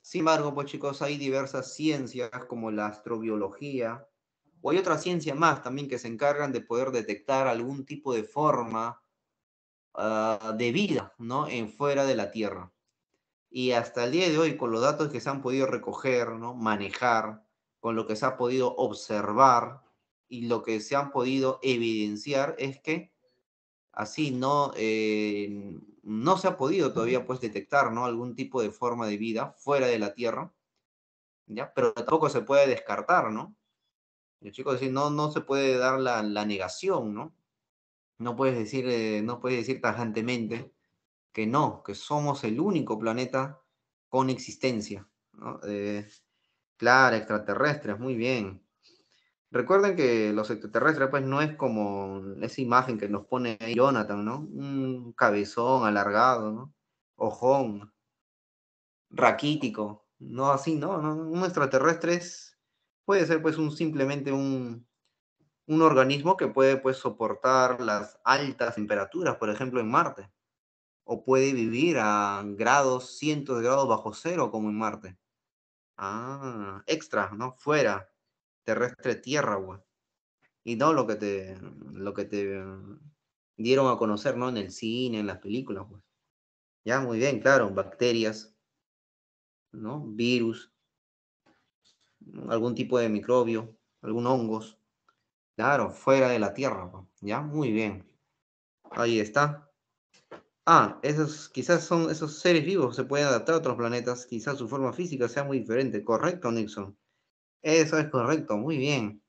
Sin embargo, pues chicos, hay diversas ciencias como la astrobiología, o hay otra ciencia más también que se encargan de poder detectar algún tipo de forma ah, de vida, ¿no? En fuera de la Tierra. Y hasta el día de hoy, con los datos que se han podido recoger, ¿no? Manejar, con lo que se ha podido observar y lo que se han podido evidenciar es que así no, eh, no se ha podido todavía pues, detectar ¿no? algún tipo de forma de vida fuera de la Tierra, ¿ya? pero tampoco se puede descartar, ¿no? El chicos decir, no, no se puede dar la, negación, ¿no? No puedes decir, eh, no puedes decir tajantemente que no, que somos el único planeta con existencia, ¿no? Eh, Claro, extraterrestres, muy bien. Recuerden que los extraterrestres, pues, no es como esa imagen que nos pone Jonathan, ¿no? Un cabezón alargado, ¿no? Ojón, raquítico. No, así, ¿no? un extraterrestre puede ser, pues, un, simplemente un, un organismo que puede pues, soportar las altas temperaturas, por ejemplo, en Marte, o puede vivir a grados, cientos de grados bajo cero, como en Marte. Ah, extra, ¿no? Fuera. Terrestre, tierra, güey. Y no lo que te, lo que te mm, dieron a conocer, ¿no? En el cine, en las películas, güey. Ya, muy bien, claro, bacterias, ¿no? Virus, algún tipo de microbio, algún hongos. Claro, fuera de la tierra, güey. ya, muy bien. Ahí está. Ah, esos, quizás son esos seres vivos se pueden adaptar a otros planetas, quizás su forma física sea muy diferente. Correcto, Nixon. Eso es correcto, muy bien.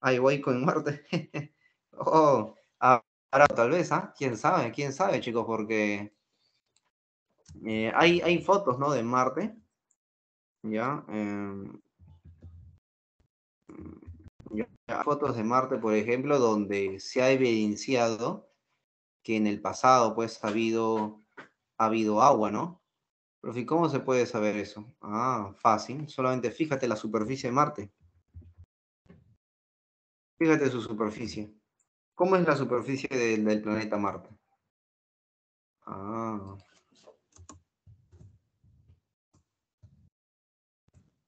Hay voy con Marte. oh, ah, ahora tal vez, ¿ah? ¿Quién sabe? ¿Quién sabe, chicos? Porque eh, hay, hay fotos, ¿no? De Marte. Ya. Hay em, fotos de Marte, por ejemplo, donde se ha evidenciado que en el pasado pues ha habido, ha habido agua, ¿no? Profe, ¿cómo se puede saber eso? Ah, fácil. Solamente fíjate la superficie de Marte. Fíjate su superficie. ¿Cómo es la superficie del planeta Marte? Ah.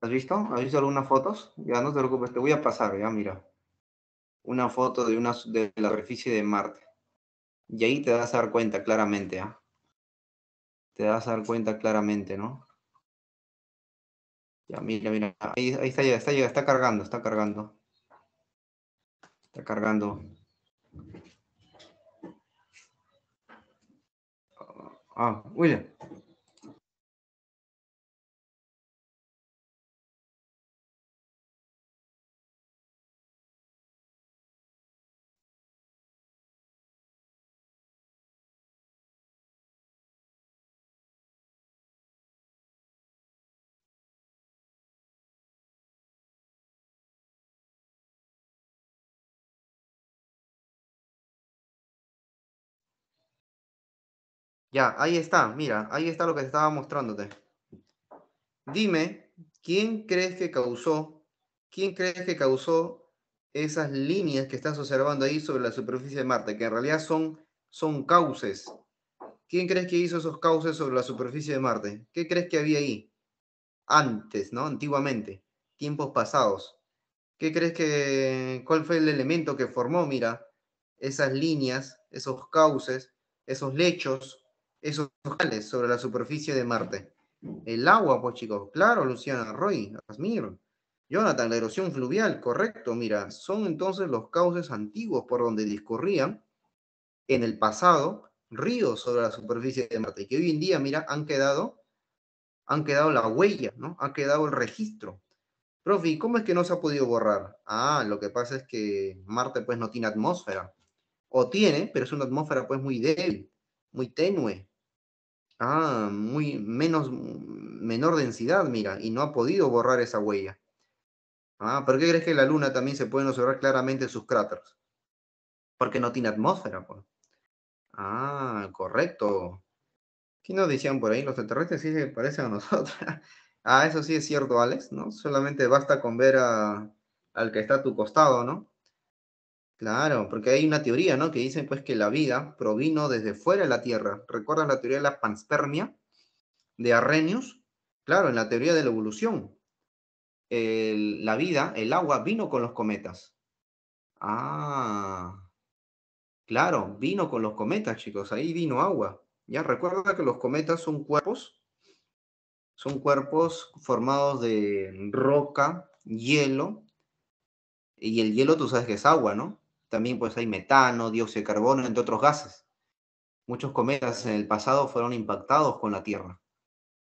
¿Has visto? ¿Has visto algunas fotos? Ya no te preocupes, te voy a pasar, ya mira. Una foto de, una, de la superficie de Marte. Y ahí te das a dar cuenta claramente, ¿ah? Te das a dar cuenta claramente, ¿no? Ya, mira, mira. Ahí, está, ya, está, está cargando, está cargando. Está cargando. Ah, William. Ah, Ya, ahí está, mira, ahí está lo que estaba mostrándote. Dime, ¿quién crees que causó, quién crees que causó esas líneas que estás observando ahí sobre la superficie de Marte, que en realidad son, son cauces? ¿Quién crees que hizo esos cauces sobre la superficie de Marte? ¿Qué crees que había ahí? Antes, ¿no? Antiguamente, tiempos pasados. ¿Qué crees que, cuál fue el elemento que formó, mira, esas líneas, esos cauces, esos lechos esos ojales sobre la superficie de Marte. El agua, pues chicos, claro, Luciana, Roy, Asmir, Jonathan, la erosión fluvial, correcto, mira, son entonces los cauces antiguos por donde discurrían en el pasado ríos sobre la superficie de Marte, y que hoy en día, mira, han quedado, han quedado la huella, ¿no? Ha quedado el registro. Profi, ¿cómo es que no se ha podido borrar? Ah, lo que pasa es que Marte pues no tiene atmósfera. O tiene, pero es una atmósfera pues muy débil, muy tenue, Ah, muy menos, menor densidad, mira, y no ha podido borrar esa huella. Ah, ¿por qué crees que la Luna también se puede observar claramente sus cráteres? Porque no tiene atmósfera, pues. Ah, correcto. ¿Qué nos decían por ahí? Los extraterrestres sí se parecen a nosotros. ah, eso sí es cierto, Alex, ¿no? Solamente basta con ver al que está a tu costado, ¿no? Claro, porque hay una teoría, ¿no? Que dicen pues que la vida provino desde fuera de la Tierra. ¿Recuerdan la teoría de la panspermia de Arrhenius? Claro, en la teoría de la evolución. la vida, el agua, vino con los cometas. Ah, claro, vino con los cometas, chicos. Ahí vino agua. Ya recuerda que los cometas son cuerpos, son cuerpos formados de roca, hielo, y el hielo tú sabes que es agua, ¿no? También pues hay metano, dióxido de carbono, entre otros gases. Muchos cometas en el pasado fueron impactados con la Tierra.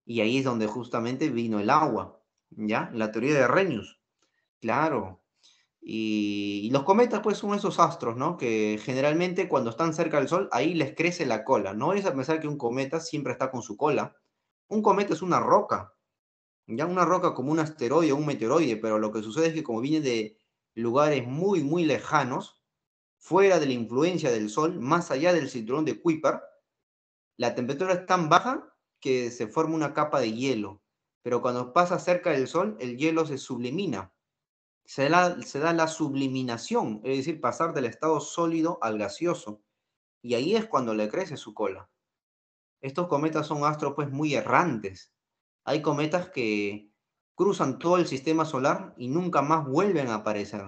Y ahí es donde justamente vino el agua, ¿ya? La teoría de Renius. Claro. Y, los cometas, pues, son esos astros, ¿no? Que generalmente cuando están cerca del Sol, ahí les crece la cola. No es a pensar que un cometa siempre está con su cola. Un cometa es una roca. Ya una roca como un asteroide o un meteoroide, pero lo que sucede es que como viene de lugares muy, muy lejanos, fuera de la influencia del Sol, más allá del cinturón de Kuiper, la temperatura es tan baja que se forma una capa de hielo. Pero cuando pasa cerca del Sol, el hielo se sublimina. Se da, la subliminación, es decir, pasar del estado sólido al gaseoso. Y ahí es cuando le crece su cola. Estos cometas son astros pues muy errantes. Hay cometas que cruzan todo el sistema solar y nunca más vuelven a aparecer.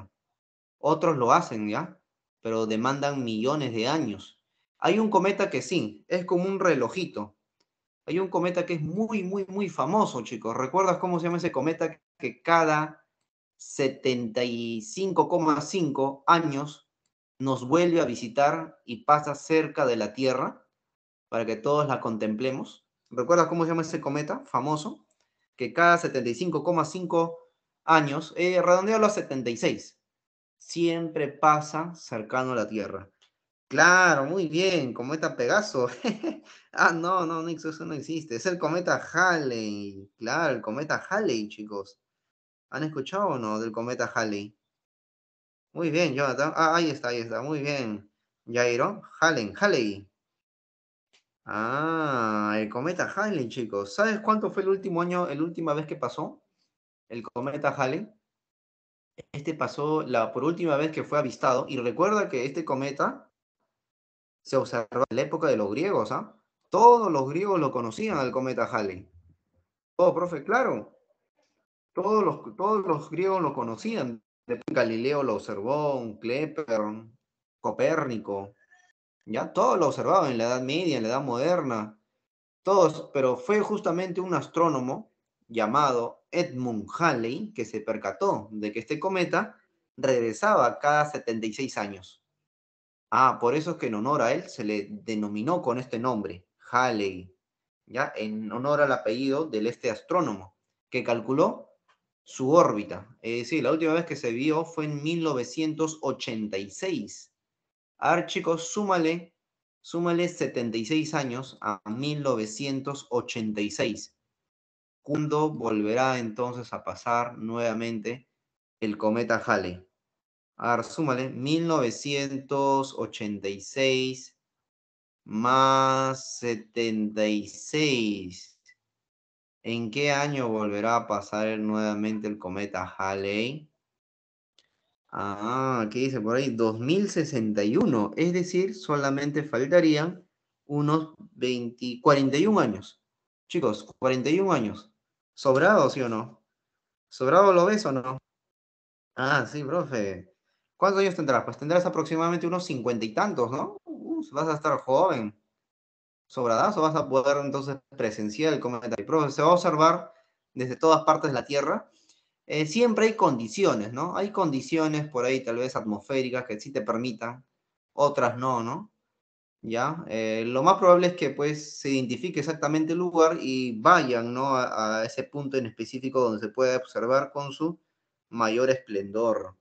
Otros lo hacen, ¿ya? pero demandan millones de años. Hay un cometa que sí, es como un relojito. Hay un cometa que es muy, muy, muy famoso, chicos. ¿Recuerdas cómo se llama ese cometa que cada 75,5 años nos vuelve a visitar y pasa cerca de la Tierra para que todos la contemplemos? ¿Recuerdas cómo se llama ese cometa famoso? Que cada 75,5 años, eh, redondealo a 76, siempre pasa cercano a la Tierra. Claro, muy bien, cometa Pegaso. ah, no, no, Nix, eso no existe. Es el cometa Halley. Claro, el cometa Halley, chicos. ¿Han escuchado o no del cometa Halley? Muy bien, Jonathan. Ah, ahí está, ahí está. Muy bien. Jairo, Halley, Halley. Ah, el cometa Halley, chicos. ¿Sabes cuánto fue el último año, la última vez que pasó? El cometa Halley este pasó la por última vez que fue avistado. Y recuerda que este cometa se observó en la época de los griegos. ¿ah? Todos los griegos lo conocían al cometa Halley. Todo, oh, profe, claro. Todos los, todos los griegos lo conocían. Galileo lo observó, Klepper, Copérnico. Ya todos lo observaban en la Edad Media, en la Edad Moderna. Todos, pero fue justamente un astrónomo llamado Edmund Halley, que se percató de que este cometa regresaba cada 76 años. Ah, por eso es que en honor a él se le denominó con este nombre, Halley, ¿ya? En honor al apellido de este astrónomo, que calculó su órbita. Es decir, la última vez que se vio fue en 1986. Ah, chicos, súmale, súmale 76 años a 1986 ¿Cuándo volverá entonces a pasar nuevamente el cometa Halley. A ver, súmale, 1986 más 76. ¿En qué año volverá a pasar nuevamente el cometa Halley? Ah, ¿qué dice por ahí? 2061. Es decir, solamente faltarían unos 20, 41 años. Chicos, 41 años Sobrado, ¿sí o no? ¿Sobrado lo ves o no? Ah, sí, profe. ¿Cuántos años tendrás? Pues tendrás aproximadamente unos cincuenta y tantos, ¿no? vas a estar joven. Sobradazo, vas a poder entonces presenciar el Y Profe, se va a observar desde todas partes de la Tierra. Eh, siempre hay condiciones, ¿no? Hay condiciones por ahí, tal vez atmosféricas, que sí te permitan, otras no, ¿no? ¿ya? Eh, lo más probable es que pues se identifique exactamente el lugar y vayan, ¿no? A, ese punto en específico donde se puede observar con su mayor esplendor.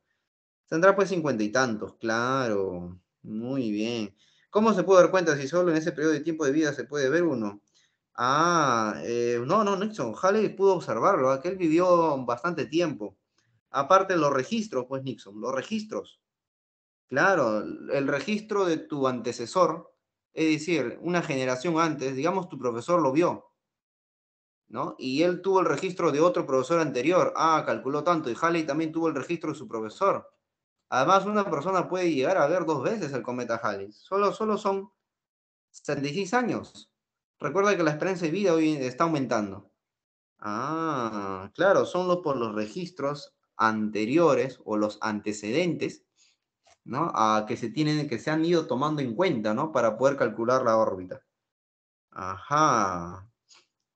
Tendrá pues cincuenta y tantos, claro. Muy bien. ¿Cómo se puede dar cuenta si solo en ese periodo de tiempo de vida se puede ver uno? Ah, eh, no, no, Nixon. Halley pudo observarlo, aquel ¿ah? vivió bastante tiempo. Aparte los registros, pues Nixon, los registros. Claro, el registro de tu antecesor, es decir, una generación antes, digamos, tu profesor lo vio, ¿no? Y él tuvo el registro de otro profesor anterior. Ah, calculó tanto. Y Halley también tuvo el registro de su profesor. Además, una persona puede llegar a ver dos veces el cometa Halley. Solo, solo son 76 años. Recuerda que la esperanza de vida hoy está aumentando. Ah, claro, son los por los registros anteriores o los antecedentes ¿no? que se tienen, que se han ido tomando en cuenta, ¿no? Para poder calcular la órbita. Ajá.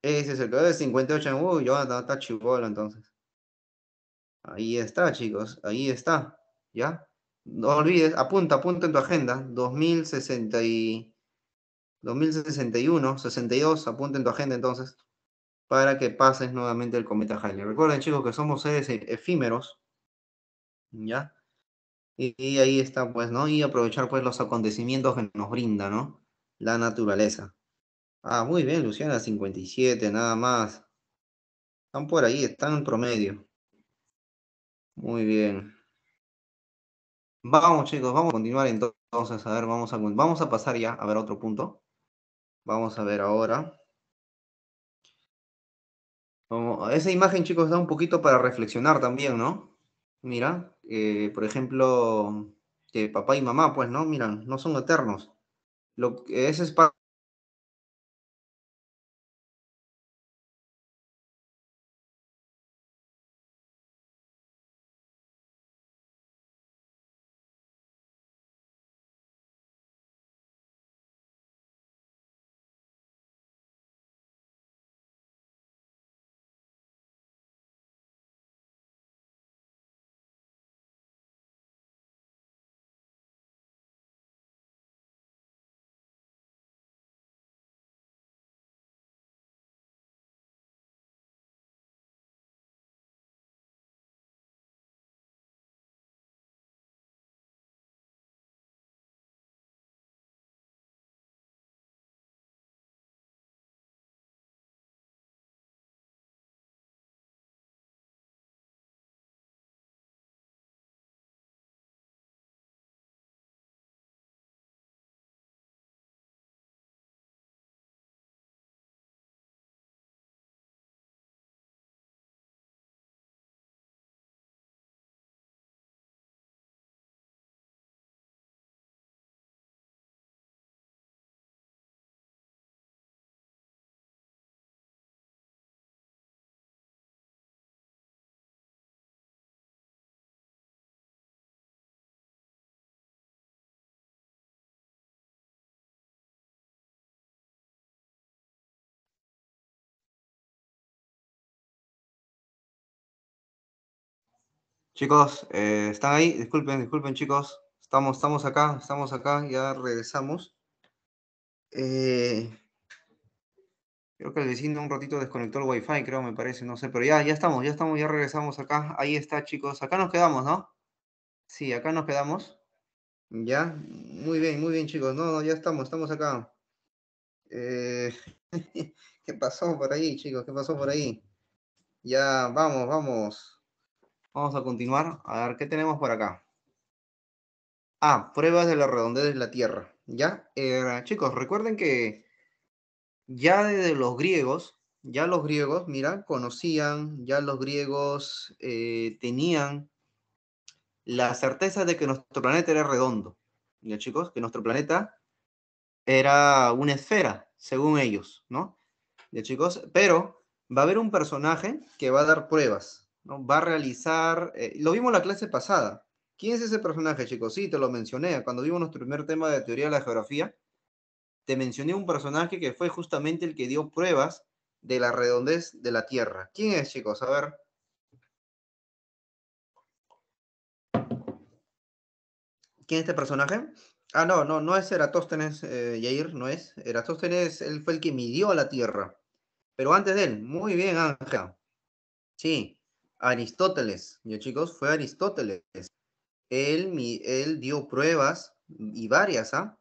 Ese es el que 58. Uy, yo está chivolo entonces. Ahí está, chicos. Ahí está. ¿Ya? No olvides, apunta, apunta en tu agenda. 2060 y... 2061, 62, apunta en tu agenda entonces. Para que pases nuevamente el cometa Halley. Recuerden, chicos, que somos seres e-, efímeros. ¿Ya? Y, ahí está, pues, ¿no? Y aprovechar, pues, los acontecimientos que nos brinda, ¿no? La naturaleza. Ah, muy bien, Luciana, 57, nada más. Están por ahí, están en promedio. Muy bien. Vamos, chicos, vamos a continuar entonces. A ver, vamos a, vamos a pasar ya a ver otro punto. Vamos a ver ahora. esa imagen, chicos, da un poquito para reflexionar también, ¿no? Mira, eh, por ejemplo, que papá y mamá, pues no, Miran, no son eternos. Lo, que es para... Chicos, eh, ¿están ahí? Disculpen, disculpen chicos. Estamos, estamos acá, estamos acá, ya regresamos. Eh, creo que el vecino un ratito desconectó el wifi, creo, me parece, no sé, pero ya, ya estamos, ya estamos, ya regresamos acá. Ahí está, chicos. Acá nos quedamos, ¿no? Sí, acá nos quedamos. Ya, muy bien, muy bien, chicos. No, no, ya estamos, estamos acá. Eh, ¿Qué pasó por ahí, chicos? ¿Qué pasó por ahí? Ya, vamos, vamos. Vamos a continuar. A ver, ¿qué tenemos por acá? Ah, pruebas de la redondez de la Tierra. ¿Ya? Eh, chicos, recuerden que ya desde los griegos, ya los griegos, mira, conocían, ya los griegos eh, tenían la certeza de que nuestro planeta era redondo. ¿Ya, chicos? Que nuestro planeta era una esfera, según ellos, ¿no? ¿Ya, chicos? Pero va a haber un personaje que va a dar pruebas, Va a realizar, eh, lo vimos la clase pasada. ¿Quién es ese personaje, chicos? Sí, te lo mencioné. Cuando vimos nuestro primer tema de teoría de la geografía, te mencioné un personaje que fue justamente el que dio pruebas de la redondez de la Tierra. ¿Quién es, chicos? A ver. ¿Quién es este personaje? Ah, no, no, no es Eratóstenes, eh, no es. Eratóstenes, él fue el que midió a la Tierra. Pero antes de él, muy bien, Ángel. Sí, Aristóteles, yo chicos, fue Aristóteles. Él, mi, él dio pruebas y varias ¿ah?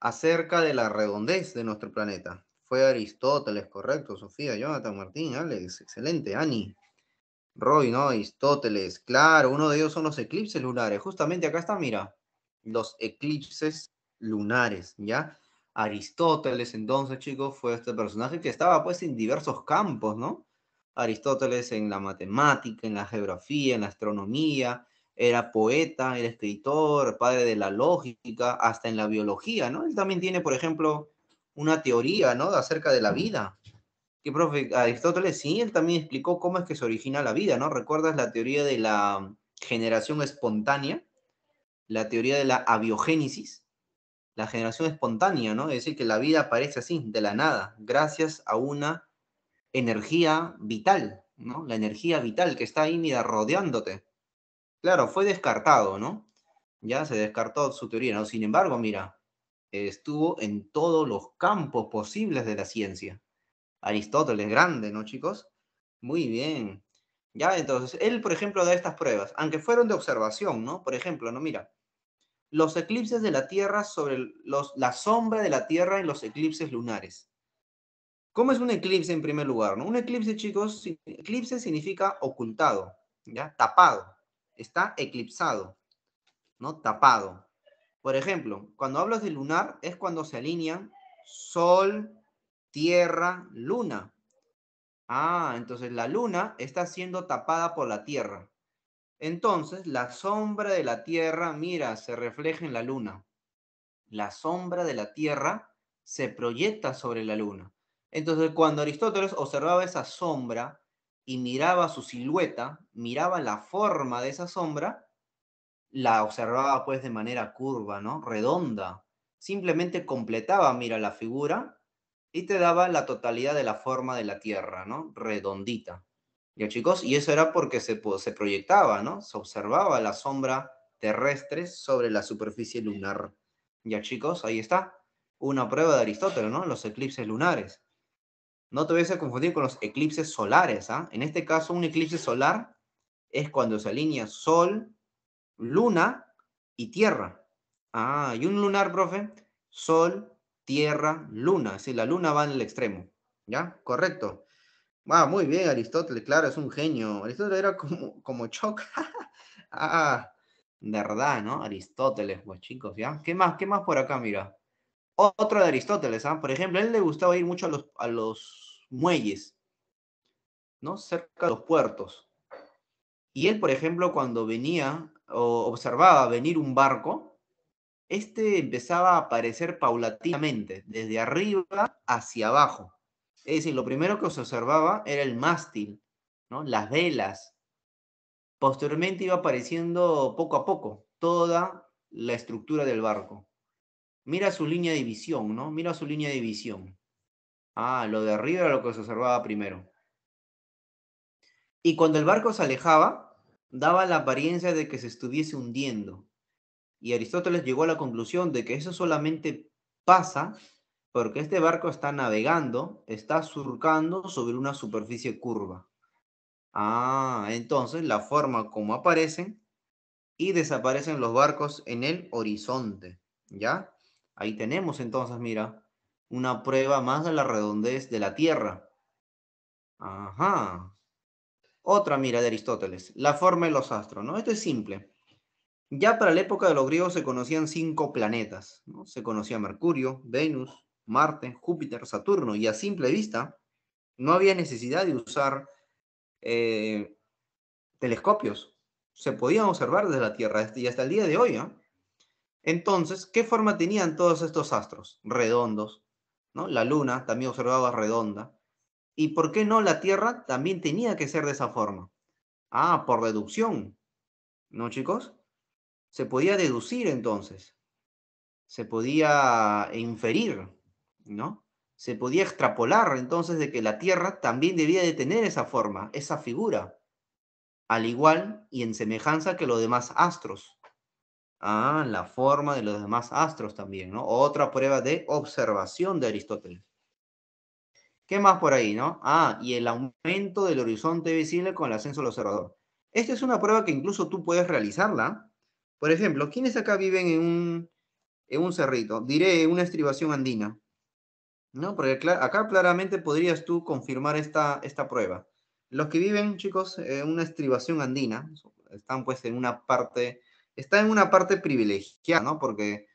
acerca de la redondez de nuestro planeta. Fue Aristóteles, correcto, Sofía, Jonathan, Martín, Alex, excelente, Ani, Roy, ¿no? Aristóteles, claro, uno de ellos son los eclipses lunares. Justamente acá está, mira, los eclipses lunares, ¿ya? Aristóteles, entonces, chicos, fue este personaje que estaba pues en diversos campos, ¿no? Aristóteles en la matemática, en la geografía, en la astronomía, era poeta, era escritor, padre de la lógica, hasta en la biología, ¿no? Él también tiene, por ejemplo, una teoría, ¿no? Acerca de la vida. Que profe, Aristóteles sí, él también explicó cómo es que se origina la vida, ¿no? ¿Recuerdas la teoría de la generación espontánea? La teoría de la abiogénesis, la generación espontánea, ¿no? Es decir, que la vida aparece así, de la nada, gracias a una energía vital, ¿no? La energía vital que está ahí, mira, rodeándote. Claro, fue descartado, ¿no? Ya se descartó su teoría, ¿no? Sin embargo, mira, estuvo en todos los campos posibles de la ciencia. Aristóteles, grande, ¿no, chicos? Muy bien. Ya, entonces, él, por ejemplo, da estas pruebas, aunque fueron de observación, ¿no? Por ejemplo, no, mira, los eclipses de la Tierra sobre los, la sombra de la Tierra en los eclipses lunares. ¿Cómo es un eclipse en primer lugar? ¿no? Un eclipse, chicos, eclipse significa ocultado, ¿ya? Tapado. Está eclipsado, ¿no? Tapado. Por ejemplo, cuando hablas de lunar es cuando se alinean sol, tierra, luna. Ah, entonces la luna está siendo tapada por la tierra. Entonces, la sombra de la tierra, mira, se refleja en la luna. La sombra de la tierra se proyecta sobre la luna. Entonces, cuando Aristóteles observaba esa sombra y miraba su silueta, miraba la forma de esa sombra, la observaba pues de manera curva, ¿no? Redonda. Simplemente completaba, mira, la figura y te daba la totalidad de la forma de la Tierra, ¿no? Redondita. Ya chicos, y eso era porque se, proyectaba, ¿no? Se observaba la sombra terrestre sobre la superficie lunar. Ya chicos, ahí está. Una prueba de Aristóteles, ¿no? Los eclipses lunares. No te vayas a confundir con los eclipses solares. ¿ah? En este caso, un eclipse solar es cuando se alinea Sol, Luna y Tierra. Ah, y un lunar, profe, Sol, Tierra, Luna. Si la Luna va en el extremo. ¿Ya? Correcto. Ah, muy bien, Aristóteles, claro, es un genio. Aristóteles era como, como Choc. Ah, ah, ah, de verdad, ¿no? Aristóteles, pues chicos, ¿ya? ¿Qué más? ¿Qué más por acá, mira? Otro de Aristóteles, ¿ah? por ejemplo, a él le gustaba ir mucho a los, a los muelles, ¿no? Cerca de los puertos. Y él, por ejemplo, cuando venía o observaba venir un barco, este empezaba a aparecer paulatinamente, desde arriba hacia abajo. Es decir, lo primero que se observaba era el mástil, ¿no? las velas. Posteriormente iba apareciendo poco a poco toda la estructura del barco. Mira su línea de visión, ¿no? Mira su línea de visión. Ah, lo de arriba era lo que se observaba primero. Y cuando el barco se alejaba, daba la apariencia de que se estuviese hundiendo. Y Aristóteles llegó a la conclusión de que eso solamente pasa porque este barco está navegando, está surcando sobre una superficie curva. Ah, entonces la forma como aparecen y desaparecen los barcos en el horizonte, ¿ya? Ahí tenemos entonces, mira, una prueba más de la redondez de la Tierra. Ajá. Otra, mira, de Aristóteles, la forma de los astros, ¿no? Esto es simple. Ya para la época de los griegos se conocían cinco planetas, ¿no? Se conocía Mercurio, Venus, Marte, Júpiter, Saturno, y a simple vista no había necesidad de usar eh, telescopios. Se podían observar desde la Tierra y hasta el día de hoy, ¿eh? Entonces, ¿qué forma tenían todos estos astros? Redondos.
¿no? La luna
también observaba redonda. ¿Y por qué no la Tierra también tenía que ser de esa forma? Ah, por deducción. ¿No, chicos? Se podía deducir entonces. Se podía inferir, ¿no? Se podía extrapolar entonces de que la Tierra también debía de tener esa forma, esa figura, al igual y en semejanza que los demás astros. Ah, la forma de los demás astros también, ¿no? Otra prueba de observación de Aristóteles. ¿Qué más por ahí, no? Ah, y el aumento del horizonte visible con el ascenso del observador. Esta es una prueba que incluso tú puedes realizarla. Por ejemplo, ¿quiénes acá viven en un, en un cerrito? Diré una estribación andina. ¿No? Porque acá claramente podrías tú confirmar esta, esta prueba. Los que viven, chicos, en una estribación andina, están pues en una parte está en una parte privilegiada, ¿no? Porque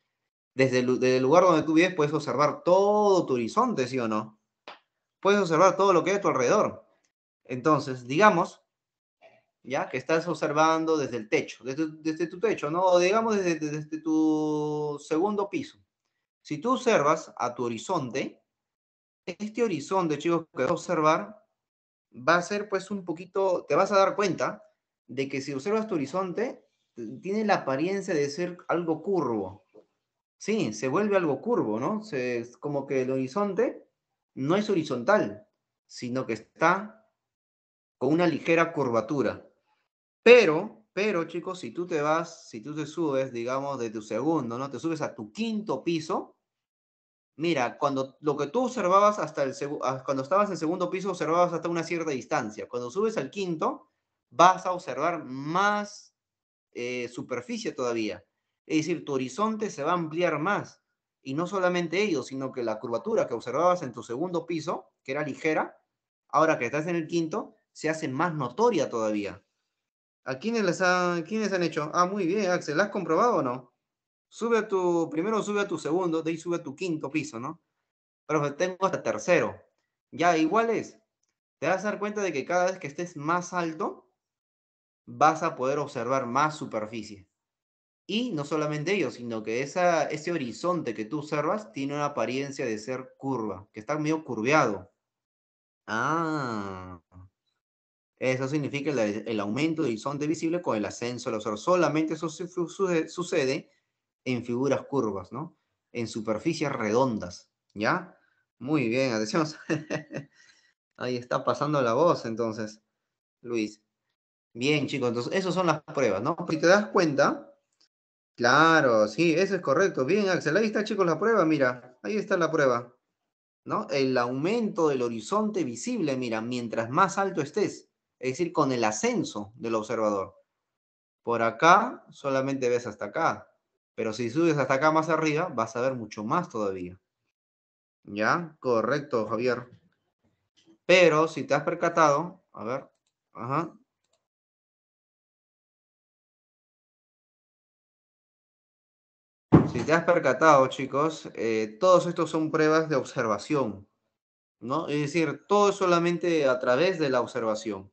desde el, lugar donde tú vives puedes observar todo tu horizonte, ¿sí o no? Puedes observar todo lo que hay a tu alrededor. Entonces, digamos, ya que estás observando desde el techo, desde, tu techo, ¿no? digamos desde, desde tu segundo piso. Si tú observas a tu horizonte, este horizonte, chicos, que vas a observar, va a ser pues un poquito, te vas a dar cuenta de que si observas tu horizonte, tiene la apariencia de ser algo curvo. Sí, se vuelve algo curvo, ¿no? es como que el horizonte no es horizontal, sino que está con una ligera curvatura. Pero, pero chicos, si tú te vas, si tú te subes, digamos, de tu segundo, ¿no? Te subes a tu quinto piso. Mira, cuando lo que tú observabas hasta el ah, cuando estabas en segundo piso observabas hasta una cierta distancia. Cuando subes al quinto, vas a observar más eh, superficie todavía. Es decir, tu horizonte se va a ampliar más. Y no solamente ello, sino que la curvatura que observabas en tu segundo piso, que era ligera, ahora que estás en el quinto, se hace más notoria todavía. ¿A quiénes, les han hecho? Ah, muy bien, Axel, ¿la has comprobado o no? Sube a tu, primero sube a tu segundo, de ahí sube a tu quinto piso, ¿no? Pero tengo hasta tercero. Ya, igual es. Te vas a dar cuenta de que cada vez que estés más alto, vas a poder observar más superficie. Y no solamente ello, sino que ese horizonte que tú observas tiene una apariencia de ser curva, que está medio curveado. Ah, eso significa el, aumento del horizonte visible con el ascenso Solamente eso sucede en figuras curvas, ¿no? En superficies redondas, ¿ya? Muy bien, atención. Ahí está pasando la voz entonces, Luis. Bien, chicos, entonces esas son las pruebas, ¿no? Si te das cuenta, claro, sí, eso es correcto. Bien, Axel, ahí está, chicos, la prueba, mira, ahí está la prueba, ¿no? El aumento del horizonte visible, mira, mientras más alto estés, es decir, con el ascenso del observador. Por acá solamente ves hasta acá, pero si subes hasta acá más arriba, vas a ver mucho más todavía. ¿Ya? Correcto, Javier. Pero si te has percatado, a ver, ajá, Si te has percatado, chicos, eh, todos estos son pruebas de observación, ¿no? Es decir, todo solamente a través de la observación.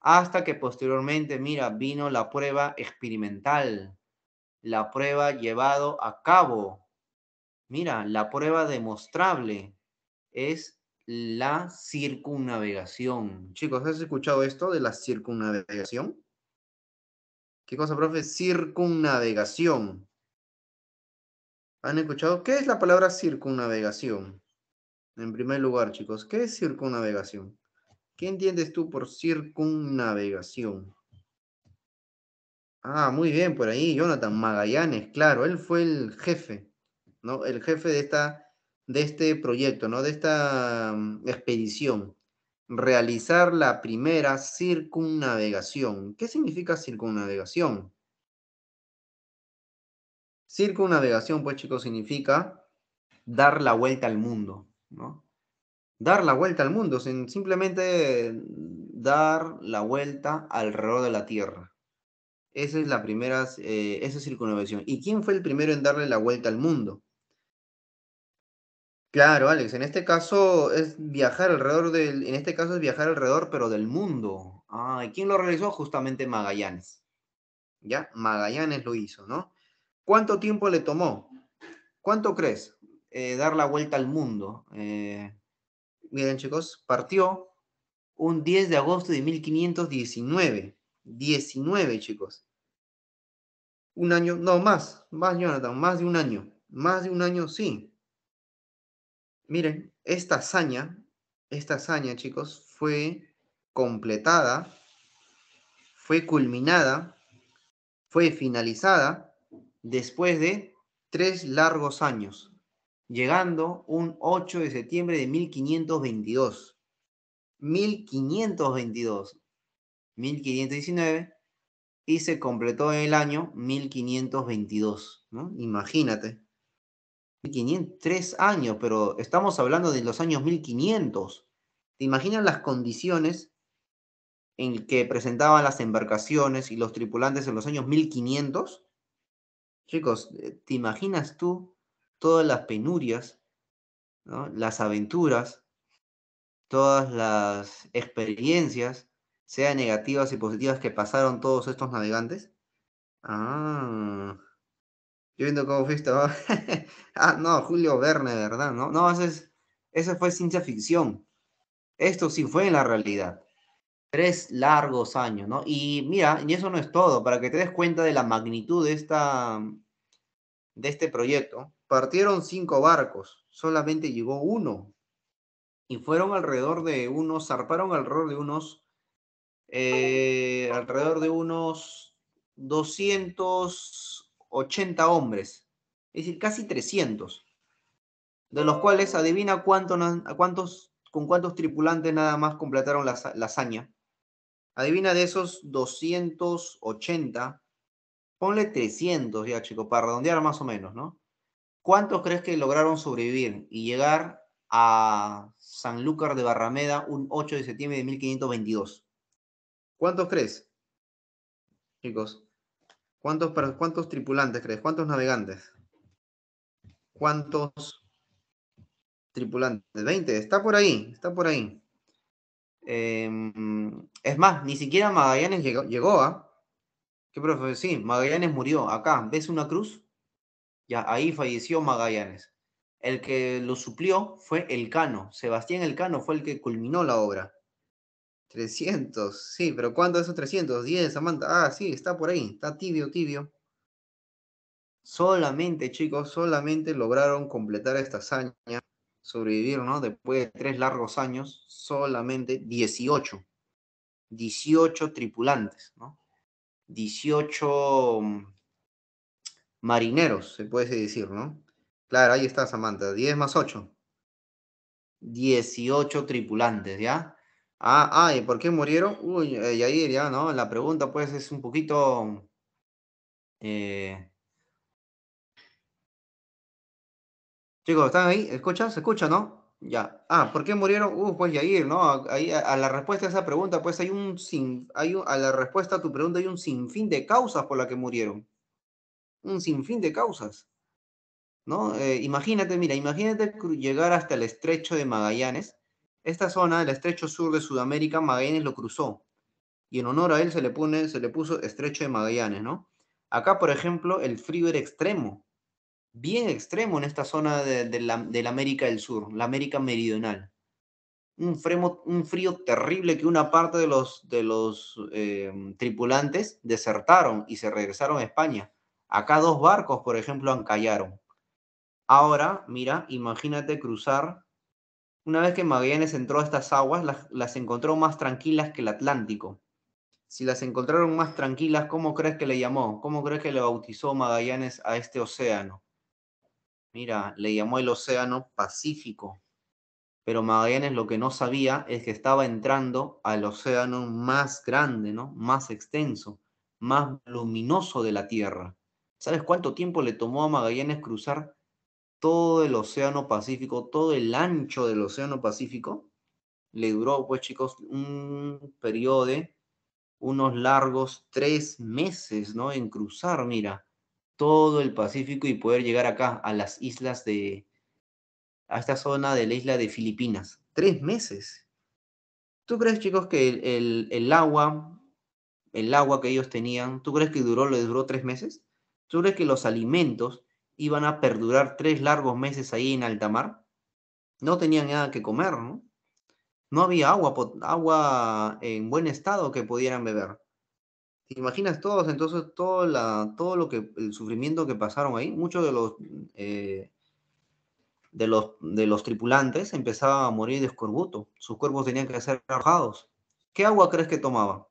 Hasta que posteriormente, mira, vino la prueba experimental, la prueba llevado a cabo. Mira, la prueba demostrable es la circunnavegación. Chicos, ¿has escuchado esto de la circunnavegación? ¿Qué cosa, profe? Circunnavegación. ¿Han escuchado? ¿Qué es la palabra circunnavegación? En primer lugar, chicos, ¿qué es circunnavegación? ¿Qué entiendes tú por circunnavegación? Ah, muy bien, por ahí, Jonathan Magallanes, claro, él fue el jefe, ¿no? El jefe de, esta, de este proyecto, ¿no? De esta mm, expedición. Realizar la primera circunnavegación. ¿Qué significa circunnavegación? Circunnavegación, pues chicos, significa dar la vuelta al mundo, ¿no? Dar la vuelta al mundo, sin simplemente dar la vuelta alrededor de la Tierra. Esa es la primera, eh, esa es circunnavegación. ¿Y quién fue el primero en darle la vuelta al mundo? Claro, Alex, en este caso es viajar alrededor del, en este caso es viajar alrededor, pero del mundo. Ah, ¿y quién lo realizó? Justamente Magallanes. ¿Ya? Magallanes lo hizo, ¿no? ¿Cuánto tiempo le tomó? ¿Cuánto crees eh, dar la vuelta al mundo? Eh, miren chicos, partió un 10 de agosto de 1519. 19 chicos. Un año, no más, más Jonathan, más de un año. Más de un año, sí. Miren, esta hazaña, esta hazaña chicos, fue completada, fue culminada, fue finalizada después de tres largos años, llegando un 8 de septiembre de 1522. 1522, 1519 y se completó en el año 1522, ¿no? Imagínate. tres años, pero estamos hablando de los años 1500. ¿Te imaginas las condiciones en que presentaban las embarcaciones y los tripulantes en los años 1500? Chicos, eh, ¿te imaginas tú todas las penurias, las aventuras, todas las experiencias, sean negativas y positivas, que pasaron todos estos navegantes? Ah, yo viendo cómo fuiste. esto. ah, no, Julio Verne, ¿verdad? No, no fue ciencia ficción. Esto sí fue en la realidad. Tres largos años, ¿no? Y mira, y eso no es todo, para que te des cuenta de la magnitud de, esta, de este proyecto, partieron cinco barcos, solamente llegó uno, y fueron alrededor de unos, zarparon alrededor de unos, eh, alrededor de unos 280 hombres, es decir, casi 300, de los cuales adivina cuántos, con cuántos tripulantes nada más completaron la, la hazaña. Adivina de esos 280, ponle 300 ya, chicos, para redondear más o menos, ¿no? ¿Cuántos crees que lograron sobrevivir y llegar a Sanlúcar de Barrameda un 8 de septiembre de 1522? ¿Cuántos crees? Chicos, ¿cuántos, cuántos tripulantes crees? ¿Cuántos navegantes? ¿Cuántos tripulantes? 20, está por ahí, está por ahí. Em, es más, ni siquiera Magallanes llegó, a ¿ah? ¿Qué profe? Sí, Magallanes murió acá. ¿Ves una cruz? Ya, ahí falleció Magallanes. El que lo suplió fue Elcano. Sebastián Elcano fue el que culminó la obra. 300, sí, pero ¿cuánto esos 300? 10, Samantha. Ah, sí, está por ahí, está tibio, tibio. Solamente, chicos, solamente lograron completar esta hazaña Sobrevivir, ¿no? Después de tres largos años, solamente 18. 18 tripulantes, ¿no? 18 mm, marineros, se puede decir, ¿no? Claro, ahí está Samantha, 10 más 8. 18 tripulantes, ¿ya? Ah, ah, ¿y por qué murieron? Uy, eh, ya, ¿no? La pregunta, pues, es un poquito... Eh, Chicos, ¿están ahí? ¿Escuchan? ¿Se escucha, no? Ya. Ah, ¿por qué murieron? Uh, pues Yair, ¿no? Ahí, a, la respuesta a esa pregunta, pues hay un sin, a la respuesta a tu pregunta hay un sinfín de causas por las que murieron. Un sinfín de causas. ¿No? Eh, imagínate, mira, imagínate llegar hasta el estrecho de Magallanes. Esta zona, el estrecho sur de Sudamérica, Magallanes lo cruzó. Y en honor a él se le, pone, se le puso estrecho de Magallanes, ¿no? Acá, por ejemplo, el frío era extremo bien extremo en esta zona de, la, América del Sur, la América Meridional. Un, un frío terrible que una parte de los, de los eh, tripulantes desertaron y se regresaron a España. Acá dos barcos, por ejemplo, ancallaron. Ahora, mira, imagínate cruzar. Una vez que Magallanes entró a estas aguas, las, las encontró más tranquilas que el Atlántico si las encontraron más tranquilas, ¿cómo crees que le llamó? ¿Cómo crees que le bautizó Magallanes a este océano? Mira, le llamó el Océano Pacífico. Pero Magallanes lo que no sabía es que estaba entrando al océano más grande, ¿no? Más extenso, más luminoso de la Tierra. ¿Sabes cuánto tiempo le tomó a Magallanes cruzar todo el océano Pacífico, todo el ancho del océano Pacífico? Le duró, pues chicos, un periodo, unos largos tres meses, ¿no? En cruzar, mira todo el Pacífico y poder llegar acá, a las islas de, a esta zona de la isla de Filipinas. Tres meses. ¿Tú crees, chicos, que el, agua, el agua que ellos tenían, ¿tú crees que duró, le duró tres meses? ¿Tú crees que los alimentos iban a perdurar tres largos meses ahí en alta mar? No tenían nada que comer, ¿no? No había agua, agua en buen estado que pudieran beber imaginas todos, entonces, todo, la, todo lo que, el sufrimiento que pasaron ahí? Muchos de los, mm, eh, de los, de los tripulantes empezaban a morir de escorbuto. Sus cuerpos tenían que ser arrojados. ¿Qué agua crees que tomaban?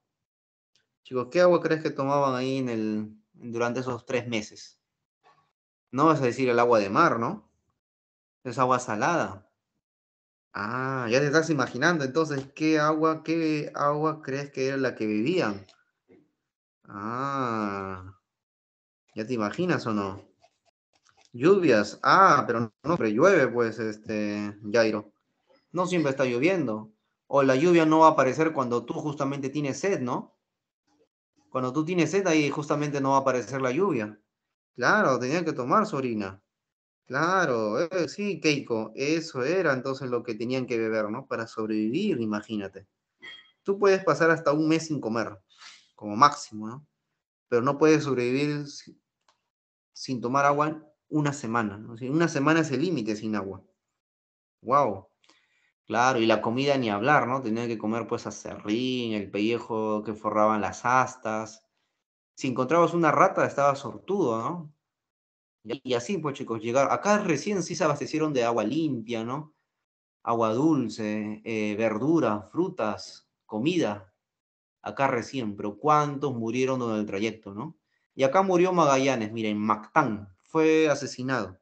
Chicos, ¿qué agua crees que tomaban ahí en el, durante esos tres meses? No vas a decir el agua de mar, ¿no? Es agua salada. Ah, ya te estás imaginando entonces qué agua, qué agua crees que era la que bebían. Ah, ¿ya te imaginas o no? Lluvias. Ah, pero no siempre llueve, pues, este, Jairo. No siempre está lloviendo. O la lluvia no va a aparecer cuando tú justamente tienes sed, ¿no? Cuando tú tienes sed, ahí justamente no va a aparecer la lluvia. Claro, tenían que tomar su orina. Claro, eh, sí, Keiko, eso era entonces lo que tenían que beber, ¿no? Para sobrevivir, imagínate. Tú puedes pasar hasta un mes sin comer como máximo, ¿no? Pero no puede sobrevivir sin tomar agua una semana, ¿no? Una semana es el límite sin agua. ¡Wow! Claro, y la comida ni hablar, ¿no? Tenía que comer pues cerrín, el pellejo que forraban las astas. Si encontrabas una rata, estaba sortudo, ¿no? Y así, pues chicos, llegaron. Acá recién sí se abastecieron de agua limpia, ¿no? Agua dulce, eh, verdura, verduras, frutas, comida acá recién, pero ¿cuántos murieron en el trayecto, no? Y acá murió Magallanes, miren, Mactán, fue asesinado,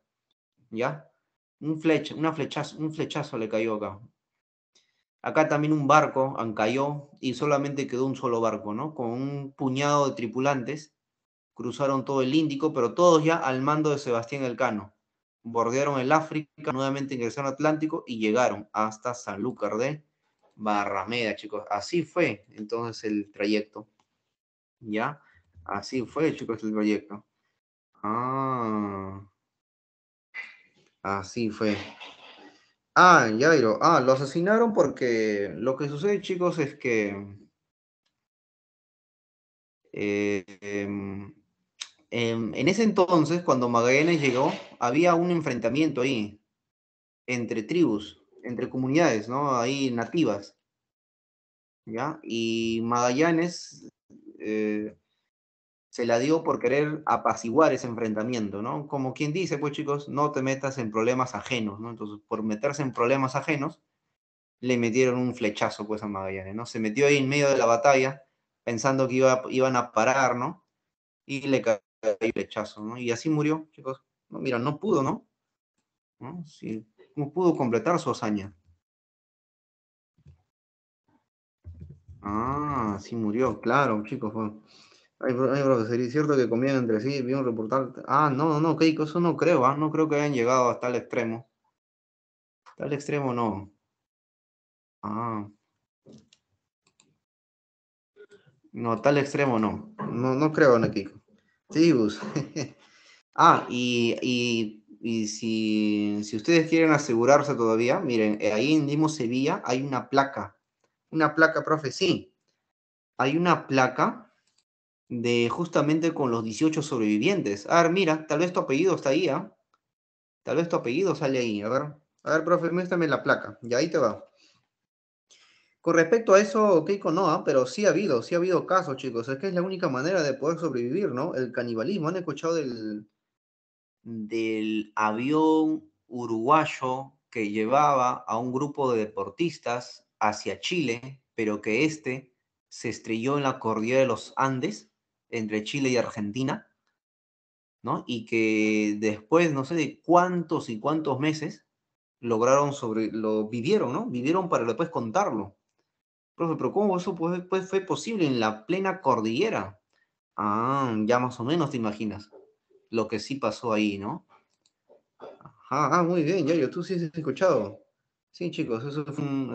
¿ya? Un flecha, flechazo, un flechazo le cayó acá. Acá también un barco ancayó y solamente quedó un solo barco, ¿no? Con un puñado de tripulantes, cruzaron todo el Índico, pero todos ya al mando de Sebastián Elcano. Bordearon el África, nuevamente ingresaron al Atlántico y llegaron hasta Sanlúcar de barra Barrameda, chicos. Así fue entonces el trayecto. ¿Ya? Así fue, chicos, el trayecto Ah. Así fue. Ah, Jairo. Ah, lo asesinaron porque lo que sucede, chicos, es que em, em, en ese entonces, cuando Magallanes llegó, había un enfrentamiento ahí entre tribus entre comunidades, ¿no? Ahí nativas. ¿Ya? Y Magallanes eh, se la dio por querer apaciguar ese enfrentamiento, ¿no? Como quien dice, pues chicos, no te metas en problemas ajenos, ¿no? Entonces, por meterse en problemas ajenos, le metieron un flechazo, pues, a Magallanes, ¿no? Se metió ahí en medio de la batalla, pensando que iba, iban a parar, ¿no? Y le cayó el flechazo, ¿no? Y así murió, chicos. No, mira, no pudo, ¿No? Sí, no pudo completar su hazaña. Ah, sí murió, claro, chicos. Hay, Sería cierto que comían entre sí, vi un reportaje. Ah, no, no, Keiko, eso no creo, ¿ah? no creo que hayan llegado hasta el extremo. Hasta el extremo no. Ah. No, tal extremo no. No, no creo en Keiko. Sí, Bus. ah, y, y y si, si, ustedes quieren asegurarse todavía, miren, eh, ahí en Dimo Sevilla hay una placa. Una placa, profe, sí. Hay una placa de justamente con los 18 sobrevivientes. A ver, mira, tal vez tu apellido está ahí, ¿ah? Tal vez tu apellido sale ahí. A ver, a ver, profe, muéstrame la placa. Y ahí te va. Con respecto a eso, Keiko no, pero sí ha habido, sí ha habido casos, chicos. Es que es la única manera de poder sobrevivir, ¿no? El canibalismo. ¿Han escuchado del, del avión uruguayo que llevaba a un grupo de deportistas hacia Chile, pero que este se estrelló en la cordillera de los Andes entre Chile y Argentina, ¿no? Y que después, no sé de cuántos y cuántos meses, lograron sobre, lo vivieron, ¿no? Vivieron para después contarlo. Profesor, pero ¿cómo eso fue, fue posible en la plena cordillera? Ah, ya más o menos te imaginas lo que sí pasó ahí, ¿no? Ah, muy bien, yo tú sí has escuchado. Sí, chicos, eso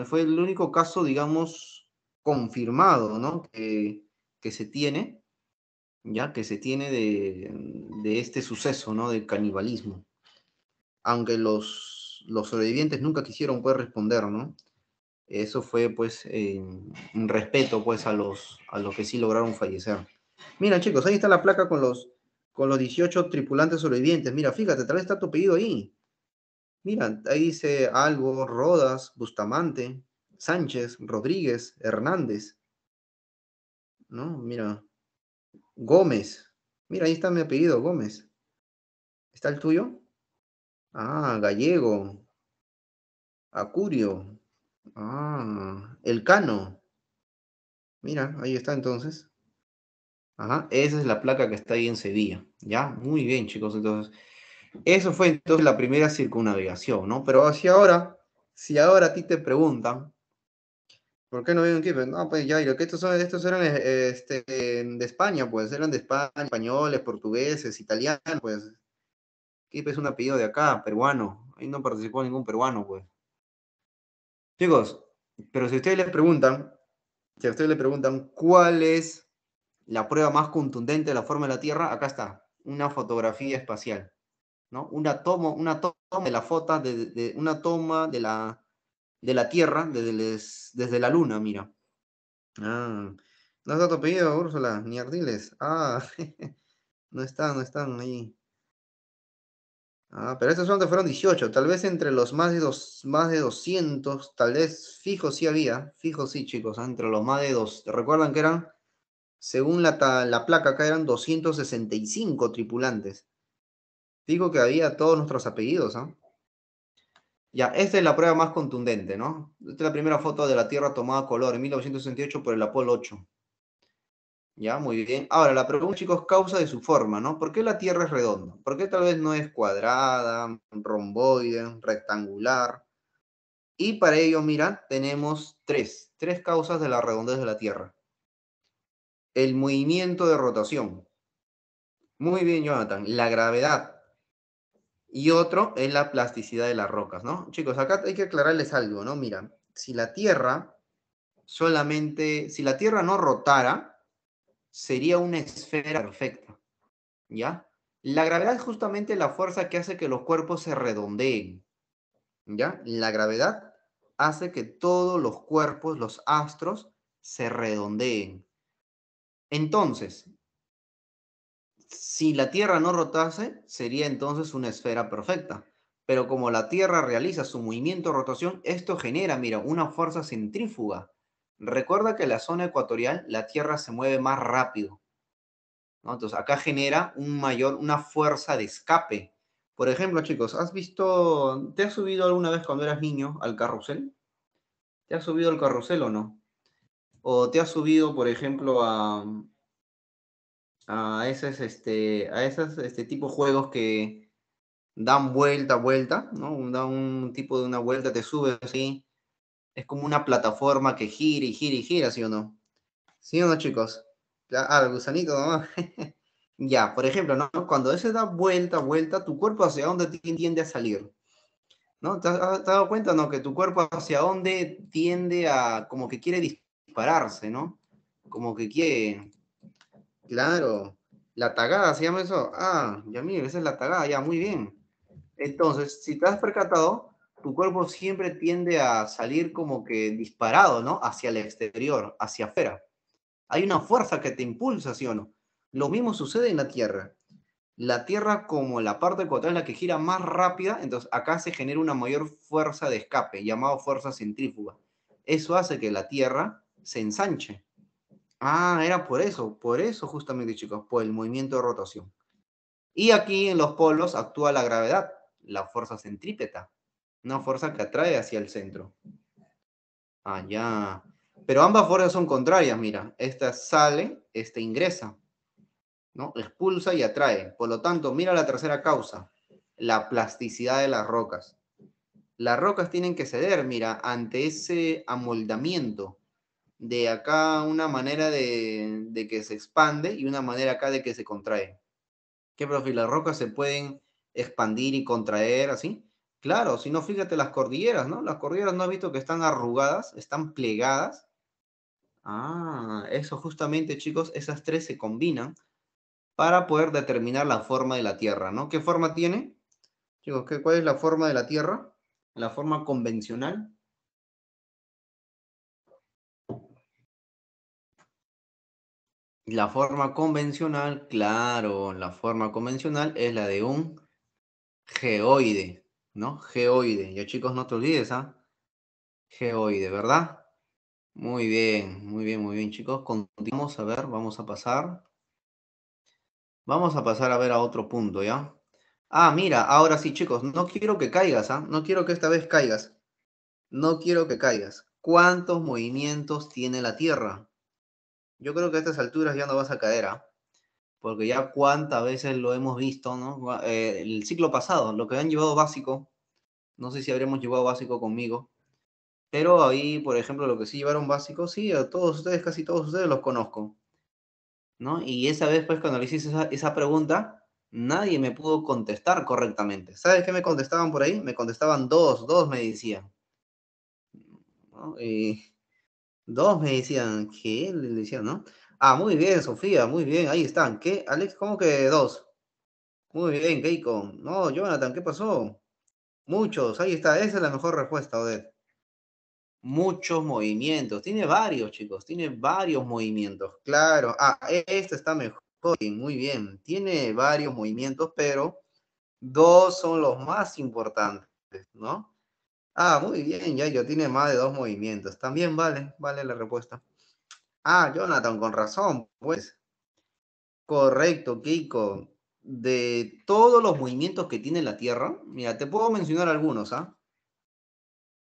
fue, el único caso, digamos, confirmado, ¿no? Que, se tiene, ya que se tiene de, este suceso, ¿no? De canibalismo. Aunque los, los sobrevivientes nunca quisieron poder pues, responder, ¿no? Eso fue, pues, eh, un respeto, pues, a los, a los que sí lograron fallecer. Mira, chicos, ahí está la placa con los con los 18 tripulantes sobrevivientes. Mira, fíjate, tal vez está tu pedido ahí. Mira, ahí dice algo, Rodas, Bustamante, Sánchez, Rodríguez, Hernández. ¿No? Mira, Gómez. Mira, ahí está mi apellido, Gómez. ¿Está el tuyo? Ah, Gallego. Acurio. Ah, Elcano. Mira, ahí está entonces esa es la placa que está ahí en Sevilla. Ya, muy bien, chicos. Entonces, eso fue entonces la primera circunnavigación, ¿no? Pero hacia ahora, si ahora a ti te preguntan, ¿por qué no viven aquí? No, pues ya, que estos, eran este, de España, pues eran de España, españoles, portugueses, italianos, pues. Kipe es un apellido de acá, peruano. Ahí no participó ningún peruano, pues. Chicos, pero si ustedes les preguntan, si a ustedes les preguntan cuál es la prueba más contundente de la forma de la Tierra, acá está, una fotografía espacial. ¿no? Una, toma, una toma de la foto, de, una toma de la, de la Tierra desde, desde la Luna, mira. Ah, no está tu apellido, Úrsula, ni Ardiles. Ah, no están, no están ahí. Ah, pero son te fueron 18. Tal vez entre los más de, dos, más de 200, tal vez fijo sí había. Fijo sí, chicos, ah, entre los más de dos. ¿Recuerdan que eran según la, placa, acá eran 265 tripulantes. Digo que había todos nuestros apellidos, ¿ah? Ya, esta es la prueba más contundente, ¿no? Esta es la primera foto de la Tierra tomada a color en 1968 por el Apolo 8. Ya, muy bien. Ahora, la pregunta, chicos, causa de su forma, ¿no? ¿Por qué la Tierra es redonda? ¿Por qué tal vez no es cuadrada, romboide, rectangular? Y para ello, mira, tenemos tres, tres causas de la redondez de la Tierra el movimiento de rotación. Muy bien, Jonathan. La gravedad. Y otro es la plasticidad de las rocas, ¿no? Chicos, acá hay que aclararles algo, ¿no? Mira, si la Tierra solamente, si la Tierra no rotara, sería una esfera perfecta, ¿ya? La gravedad es justamente la fuerza que hace que los cuerpos se redondeen, ¿ya? La gravedad hace que todos los cuerpos, los astros, se redondeen. Entonces, si la Tierra no rotase, sería entonces una esfera perfecta. Pero como la Tierra realiza su movimiento de rotación, esto genera, mira, una fuerza centrífuga. Recuerda que en la zona ecuatorial la Tierra se mueve más rápido. Entonces, acá genera un mayor, una fuerza de escape. Por ejemplo, chicos, ¿has visto, te has subido alguna vez cuando eras niño al carrusel? ¿Te has subido al carrusel o no? o te has subido, por ejemplo, a, a esos, este, a esas este, tipo de juegos que dan vuelta, vuelta, ¿no? da un tipo de una vuelta, te sube así. Es como una plataforma que gira y gira y gira, ¿sí o no? ¿Sí o no, chicos? Ah, el gusanito ¿no? ya, por ejemplo, ¿no? Cuando ese da vuelta, vuelta, tu cuerpo hacia dónde tiende a salir. ¿No? ¿Te has, dado cuenta, no? Que tu cuerpo hacia dónde tiende a, como que quiere dispararse, ¿no? Como que quiere. Claro. La tagada se llama eso. Ah, ya mira, esa es la tagada, ya, muy bien. Entonces, si te has percatado, tu cuerpo siempre tiende a salir como que disparado, ¿no? Hacia el exterior, hacia afuera. Hay una fuerza que te impulsa, ¿sí o no? Lo mismo sucede en la Tierra. La Tierra, como la parte ecuatorial es la que gira más rápida, entonces acá se genera una mayor fuerza de escape, llamada fuerza centrífuga. Eso hace que la Tierra se ensanche. Ah, era por eso, por eso justamente, chicos, por el movimiento de rotación. Y aquí en los polos actúa la gravedad, la fuerza centrípeta, una fuerza que atrae hacia el centro. Ah, ya. Pero ambas fuerzas son contrarias, mira. Esta sale, esta ingresa. ¿no? Expulsa y atrae. Por lo tanto, mira la tercera causa, la plasticidad de las rocas. Las rocas tienen que ceder, mira, ante ese amoldamiento de acá una manera de, que se expande y una manera acá de que se contrae. ¿Qué profe? ¿Las rocas se pueden expandir y contraer así? Claro, si no, fíjate las cordilleras, ¿no? Las cordilleras no has visto que están arrugadas, están plegadas. Ah, eso justamente, chicos, esas tres se combinan para poder determinar la forma de la Tierra, ¿no? ¿Qué forma tiene? Chicos, ¿qué, ¿cuál es la forma de la Tierra? La forma convencional, La forma convencional, claro, la forma convencional es la de un geoide, ¿no? Geoide. Ya chicos, no te olvides, ¿ah? Geoide, ¿verdad? Muy bien, muy bien, muy bien, chicos. Continuamos a ver, vamos a pasar. Vamos a pasar a ver a otro punto, ¿ya? Ah, mira, ahora sí, chicos, no quiero que caigas, ¿ah? No quiero que esta vez caigas. No quiero que caigas. ¿Cuántos movimientos tiene la Tierra? yo creo que a estas alturas ya no vas a caer, ¿ah? porque ya cuántas veces lo hemos visto, ¿no? Eh, el ciclo pasado, lo que han llevado básico, no sé si habríamos llevado básico conmigo, pero ahí, por ejemplo, lo que sí llevaron básico, sí, a todos ustedes, casi todos ustedes los conozco, ¿no? Y esa vez, pues, cuando le hice esa, esa pregunta, nadie me pudo contestar correctamente. ¿Sabes qué me contestaban por ahí? Me contestaban dos, dos me decían. ¿no? Y Dos me decían que le decían, ¿no? Ah, muy bien, Sofía, muy bien, ahí están. ¿Qué? Alex, ¿cómo que dos? Muy bien, Keiko. No, Jonathan, ¿qué pasó? Muchos, ahí está, esa es la mejor respuesta, Odette. Muchos movimientos, tiene varios, chicos, tiene varios movimientos, claro. Ah, este está mejor, muy bien, tiene varios movimientos, pero dos son los más importantes, ¿no? Ah, muy bien, ya yo. tiene más de dos movimientos. También vale, vale la respuesta. Ah, Jonathan, con razón, pues. Correcto, Kiko. De todos los movimientos que tiene la Tierra, mira, te puedo mencionar algunos, ¿ah?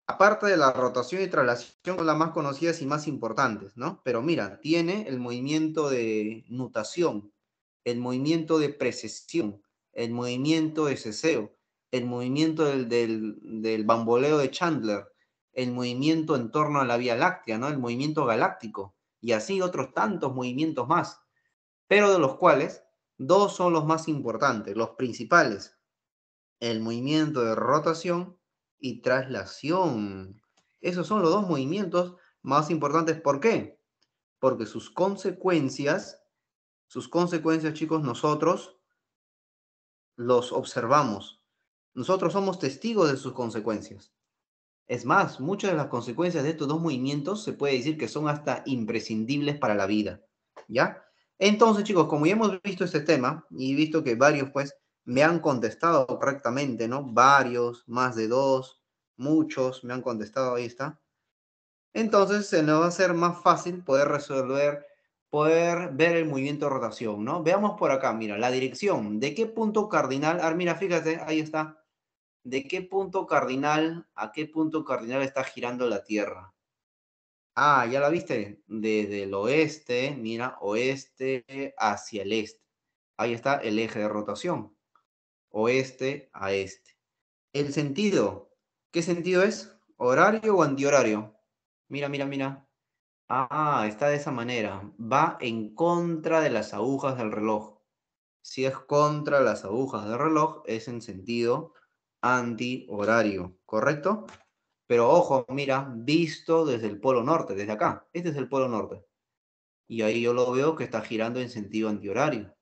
Aparte de la rotación y traslación, son las más conocidas y más importantes, ¿no? Pero mira, tiene el movimiento de nutación, el movimiento de precesión, el movimiento de ceseo, el movimiento del, bamboleo de Chandler, el movimiento en torno a la Vía Láctea, ¿no? el movimiento galáctico, y así otros tantos movimientos más, pero de los cuales dos son los más importantes, los principales, el movimiento de rotación y traslación. Esos son los dos movimientos más importantes. ¿Por qué? Porque sus consecuencias, sus consecuencias, chicos, nosotros los observamos nosotros somos testigos de sus consecuencias. Es más, muchas de las consecuencias de estos dos movimientos se puede decir que son hasta imprescindibles para la vida. ¿Ya? Entonces, chicos, como ya hemos visto este tema y visto que varios, pues, me han contestado correctamente, ¿no? Varios, más de dos, muchos me han contestado, ahí está. Entonces, se nos va a ser más fácil poder resolver, poder ver el movimiento de rotación, ¿no? Veamos por acá, mira, la dirección. ¿De qué punto cardinal? Ah, mira, fíjate, ahí está de qué punto cardinal a qué punto cardinal está girando la Tierra. Ah, ya la viste. Desde el oeste, mira, oeste hacia el este. Ahí está el eje de rotación. Oeste a este. El sentido. ¿Qué sentido es? ¿Horario o antihorario? Mira, mira, mira. Ah, está de esa manera. Va en contra de las agujas del reloj. Si es contra las agujas del reloj, es en sentido antihorario, ¿correcto? Pero ojo, mira, visto desde el polo norte, desde acá. Este es el polo norte. Y ahí yo lo veo que está girando en sentido antihorario.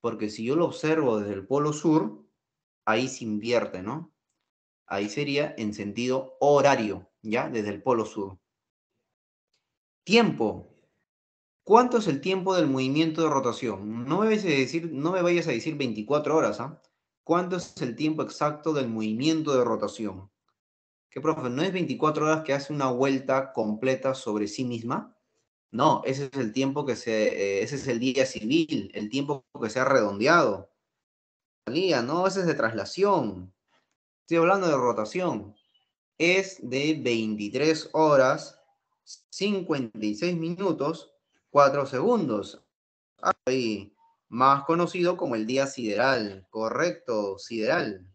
Porque si yo lo observo desde el polo sur, ahí se invierte, ¿no? Ahí sería en sentido horario, ¿ya? Desde el polo sur. Tiempo. ¿Cuánto es el tiempo del movimiento de rotación? No me, vayas a decir, no me vayas a decir 24 horas, ¿ah? ¿Cuánto es el tiempo exacto del movimiento de rotación? ¿Qué, profe, ¿no es 24 horas que hace una vuelta completa sobre sí misma? No, ese es el tiempo que se, eh, ese es el día civil, el tiempo que se ha redondeado. Día, no, ese es de traslación. Estoy hablando de rotación. Es de 23 horas, 56 minutos, 4 segundos. Ah, ahí, más conocido como el Día Sideral. Correcto, Sideral.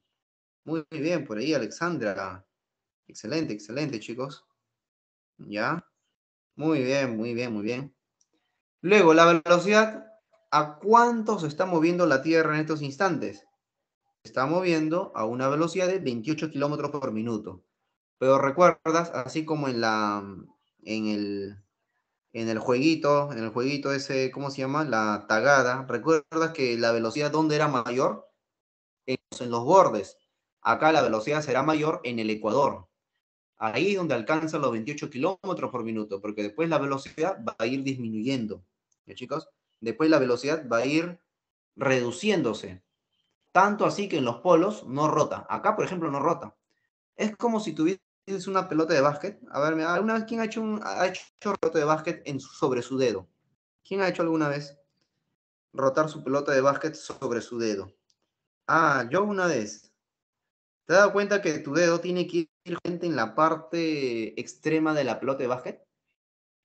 Muy bien, por ahí Alexandra. Excelente, excelente, chicos. ¿Ya? Muy bien, muy bien, muy bien. Luego, la velocidad. ¿A cuánto se está moviendo la Tierra en estos instantes? Se está moviendo a una velocidad de 28 kilómetros por minuto. Pero recuerdas, así como en la, en el, en el jueguito, en el jueguito ese, ¿cómo se llama? La tagada. ¿Recuerdas que la velocidad dónde era mayor? En, en los bordes. Acá la velocidad será mayor en el ecuador. Ahí donde alcanza los 28 kilómetros por minuto, porque después la velocidad va a ir disminuyendo. ¿Sí, chicos? Después la velocidad va a ir reduciéndose. Tanto así que en los polos no rota. Acá, por ejemplo, no rota. Es como si tuviera es una pelota de básquet? A ver, ¿alguna vez quién ha hecho, un, ha roto de básquet en, sobre su dedo? ¿Quién ha hecho alguna vez rotar su pelota de básquet sobre su dedo? Ah, yo una vez. ¿Te has dado cuenta que tu dedo tiene que ir gente en la parte extrema de la pelota de básquet?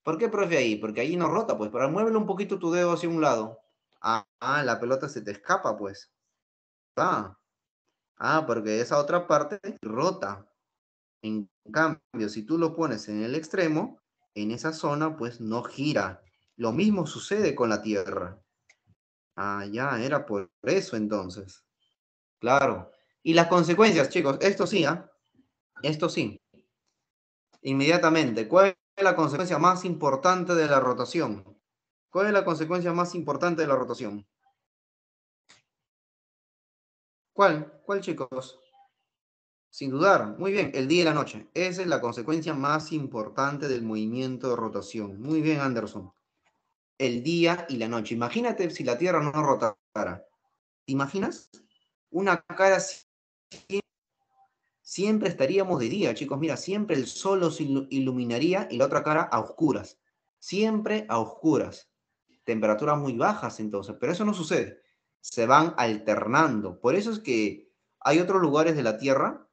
¿Por qué, profe, ahí? Porque ahí no rota, pues. Pero muévelo un poquito tu dedo hacia un lado. Ah, la pelota se te escapa, pues. Ah. ah, porque esa otra parte rota. En cambio, si tú lo pones en el extremo, en esa zona, pues no gira. Lo mismo sucede con la Tierra. Ah, ya, era por eso entonces. Claro. Y las consecuencias, chicos, esto sí, ¿ah? Esto sí. Inmediatamente, ¿cuál es la consecuencia más importante de la rotación? ¿Cuál es la consecuencia más importante de la rotación? ¿Cuál? ¿Cuál, chicos? Sin dudar. Muy bien, el día y la noche. Esa es la consecuencia más importante del movimiento de rotación. Muy bien, Anderson. El día y la noche. Imagínate si la Tierra no rotara. ¿Te imaginas? Una cara siempre estaríamos de día, chicos. Mira, siempre el sol os iluminaría y la otra cara a oscuras. Siempre a oscuras. Temperaturas muy bajas entonces, pero eso no sucede. Se van alternando. Por eso es que hay otros lugares de la Tierra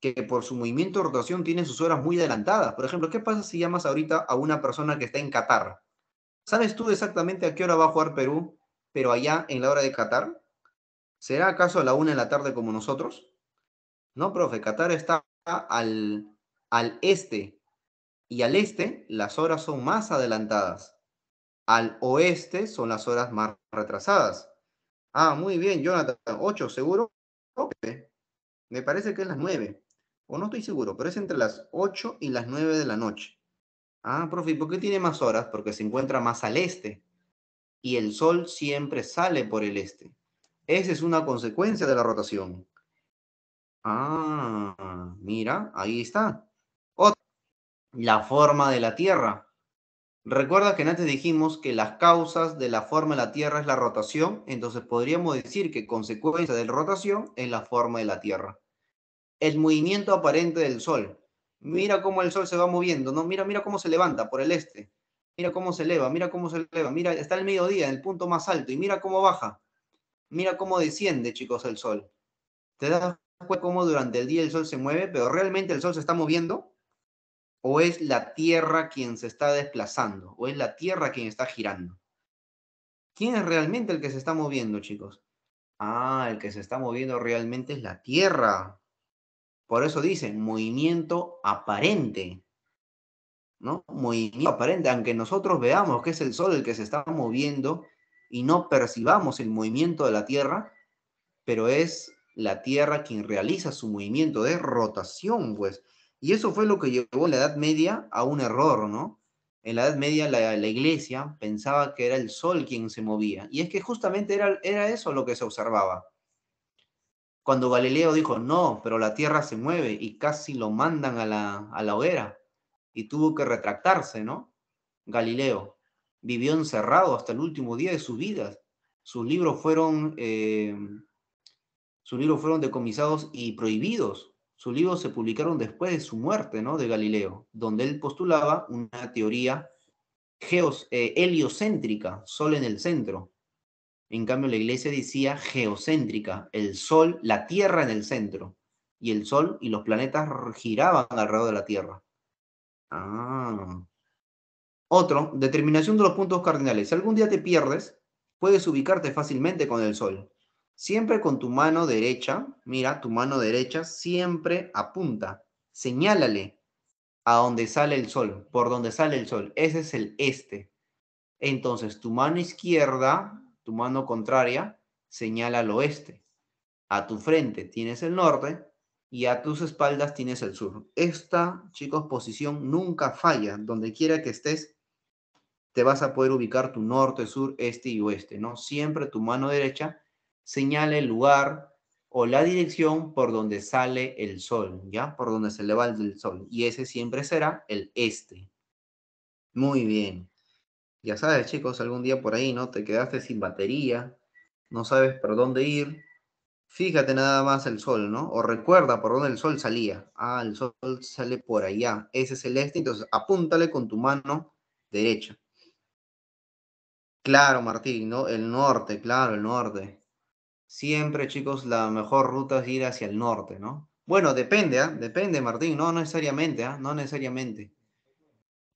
que por su movimiento de rotación tienen sus horas muy adelantadas. Por ejemplo, ¿qué pasa si llamas ahorita a una persona que está en Qatar? ¿Sabes tú exactamente a qué hora va a jugar Perú, pero allá en la hora de Qatar? ¿Será acaso a la una de la tarde como nosotros? No, profe, Qatar está al, al este y al este las horas son más adelantadas. Al oeste son las horas más retrasadas. Ah, muy bien, Jonathan. ¿Ocho, seguro. Me parece que es las nueve o no estoy seguro, pero es entre las 8 y las 9 de la noche. Ah, profe, ¿y por qué tiene más horas? Porque se encuentra más al este y el sol siempre sale por el este. Esa es una consecuencia de la rotación. Ah, mira, ahí está. Otra, la forma de la Tierra. Recuerda que antes dijimos que las causas de la forma de la Tierra es la rotación, entonces podríamos decir que consecuencia de la rotación es la forma de la Tierra el movimiento aparente del Sol. Mira cómo el Sol se va moviendo, ¿no? Mira, mira cómo se levanta por el este. Mira cómo se eleva, mira cómo se eleva. Mira, está el mediodía, en el punto más alto, y mira cómo baja. Mira cómo desciende, chicos, el Sol. ¿Te das cuenta cómo durante el día el Sol se mueve, pero realmente el Sol se está moviendo? ¿O es la Tierra quien se está desplazando? ¿O es la Tierra quien está girando? ¿Quién es realmente el que se está moviendo, chicos? Ah, el que se está moviendo realmente es la Tierra. Por eso dicen movimiento aparente. ¿no? Movimiento aparente, aunque nosotros veamos que es el sol el que se está moviendo y no percibamos el movimiento de la Tierra, pero es la Tierra quien realiza su movimiento de rotación, pues. Y eso fue lo que llevó en la Edad Media a un error, ¿no? En la Edad Media la, la iglesia pensaba que era el sol quien se movía, y es que justamente era, era eso lo que se observaba cuando Galileo dijo, no, pero la Tierra se mueve y casi lo mandan a la, a la hoguera y tuvo que retractarse, ¿no? Galileo vivió encerrado hasta el último día de su vida. Sus libros fueron, eh, sus libros fueron decomisados y prohibidos. Sus libros se publicaron después de su muerte, ¿no? De Galileo, donde él postulaba una teoría geos, eh, heliocéntrica, sol en el centro, en cambio, la iglesia decía geocéntrica, el sol, la tierra en el centro, y el sol y los planetas giraban alrededor de la tierra. Ah. Otro, determinación de los puntos cardinales. Si algún día te pierdes, puedes ubicarte fácilmente con el sol. Siempre con tu mano derecha, mira, tu mano derecha siempre apunta, señálale a dónde sale el sol, por donde sale el sol. Ese es el este. Entonces, tu mano izquierda mano contraria señala al oeste. A tu frente tienes el norte y a tus espaldas tienes el sur. Esta, chicos, posición nunca falla. Donde quiera que estés, te vas a poder ubicar tu norte, sur, este y oeste, ¿no? Siempre tu mano derecha señala el lugar o la dirección por donde sale el sol, ¿ya? Por donde se levanta el sol. Y ese siempre será el este. Muy bien. Ya sabes, chicos, algún día por ahí, ¿no? Te quedaste sin batería, no sabes por dónde ir. Fíjate nada más el sol, ¿no? O recuerda por dónde el sol salía. Ah, el sol sale por allá. Ese es el este, entonces apúntale con tu mano derecha. Claro, Martín, ¿no? El norte, claro, el norte. Siempre, chicos, la mejor ruta es ir hacia el norte, ¿no? Bueno, depende, ¿ah? Depende, Martín, no necesariamente, ¿ah? No necesariamente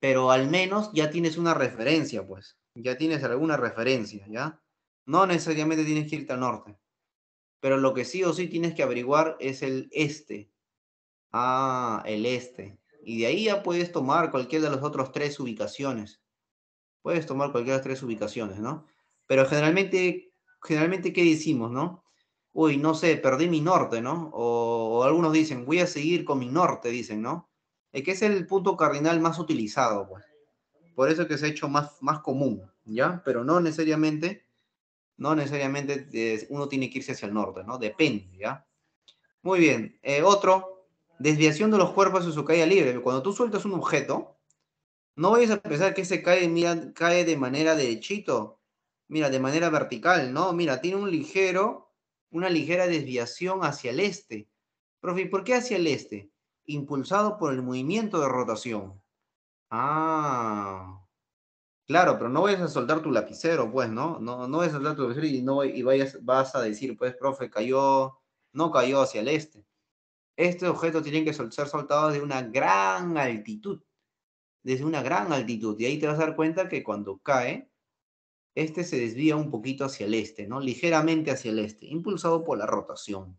pero al menos ya tienes una referencia, pues, ya tienes alguna referencia, ¿ya? No necesariamente tienes que irte al norte, pero lo que sí o sí tienes que averiguar es el este. Ah, el este. Y de ahí ya puedes tomar cualquiera de las otras tres ubicaciones. Puedes tomar cualquiera de las tres ubicaciones, ¿no? Pero generalmente, generalmente, ¿qué decimos, no? Uy, no sé, perdí mi norte, ¿no? o algunos dicen, voy a seguir con mi norte, dicen, ¿no? es que es el punto cardinal más utilizado, pues. Por eso que se ha hecho más, más común, ¿ya? Pero no necesariamente, no necesariamente eh, uno tiene que irse hacia el norte, ¿no? Depende, ¿ya? Muy bien. Eh, otro, desviación de los cuerpos en su caída libre. Cuando tú sueltas un objeto, no vayas a pensar que ese cae, cae de manera derechito, mira, de manera vertical, ¿no? Mira, tiene un ligero, una ligera desviación hacia el este. Profe, ¿por qué hacia el este? impulsado por el movimiento de rotación. Ah, claro, pero no vayas a soltar tu lapicero, pues, ¿no? No, no vayas a soltar tu lapicero y, vayas, vas a decir, pues, profe, cayó, no cayó hacia el este. Este objeto tiene que ser soltado Desde una gran altitud, desde una gran altitud. Y ahí te vas a dar cuenta que cuando cae, este se desvía un poquito hacia el este, ¿no? Ligeramente hacia el este, impulsado por la rotación.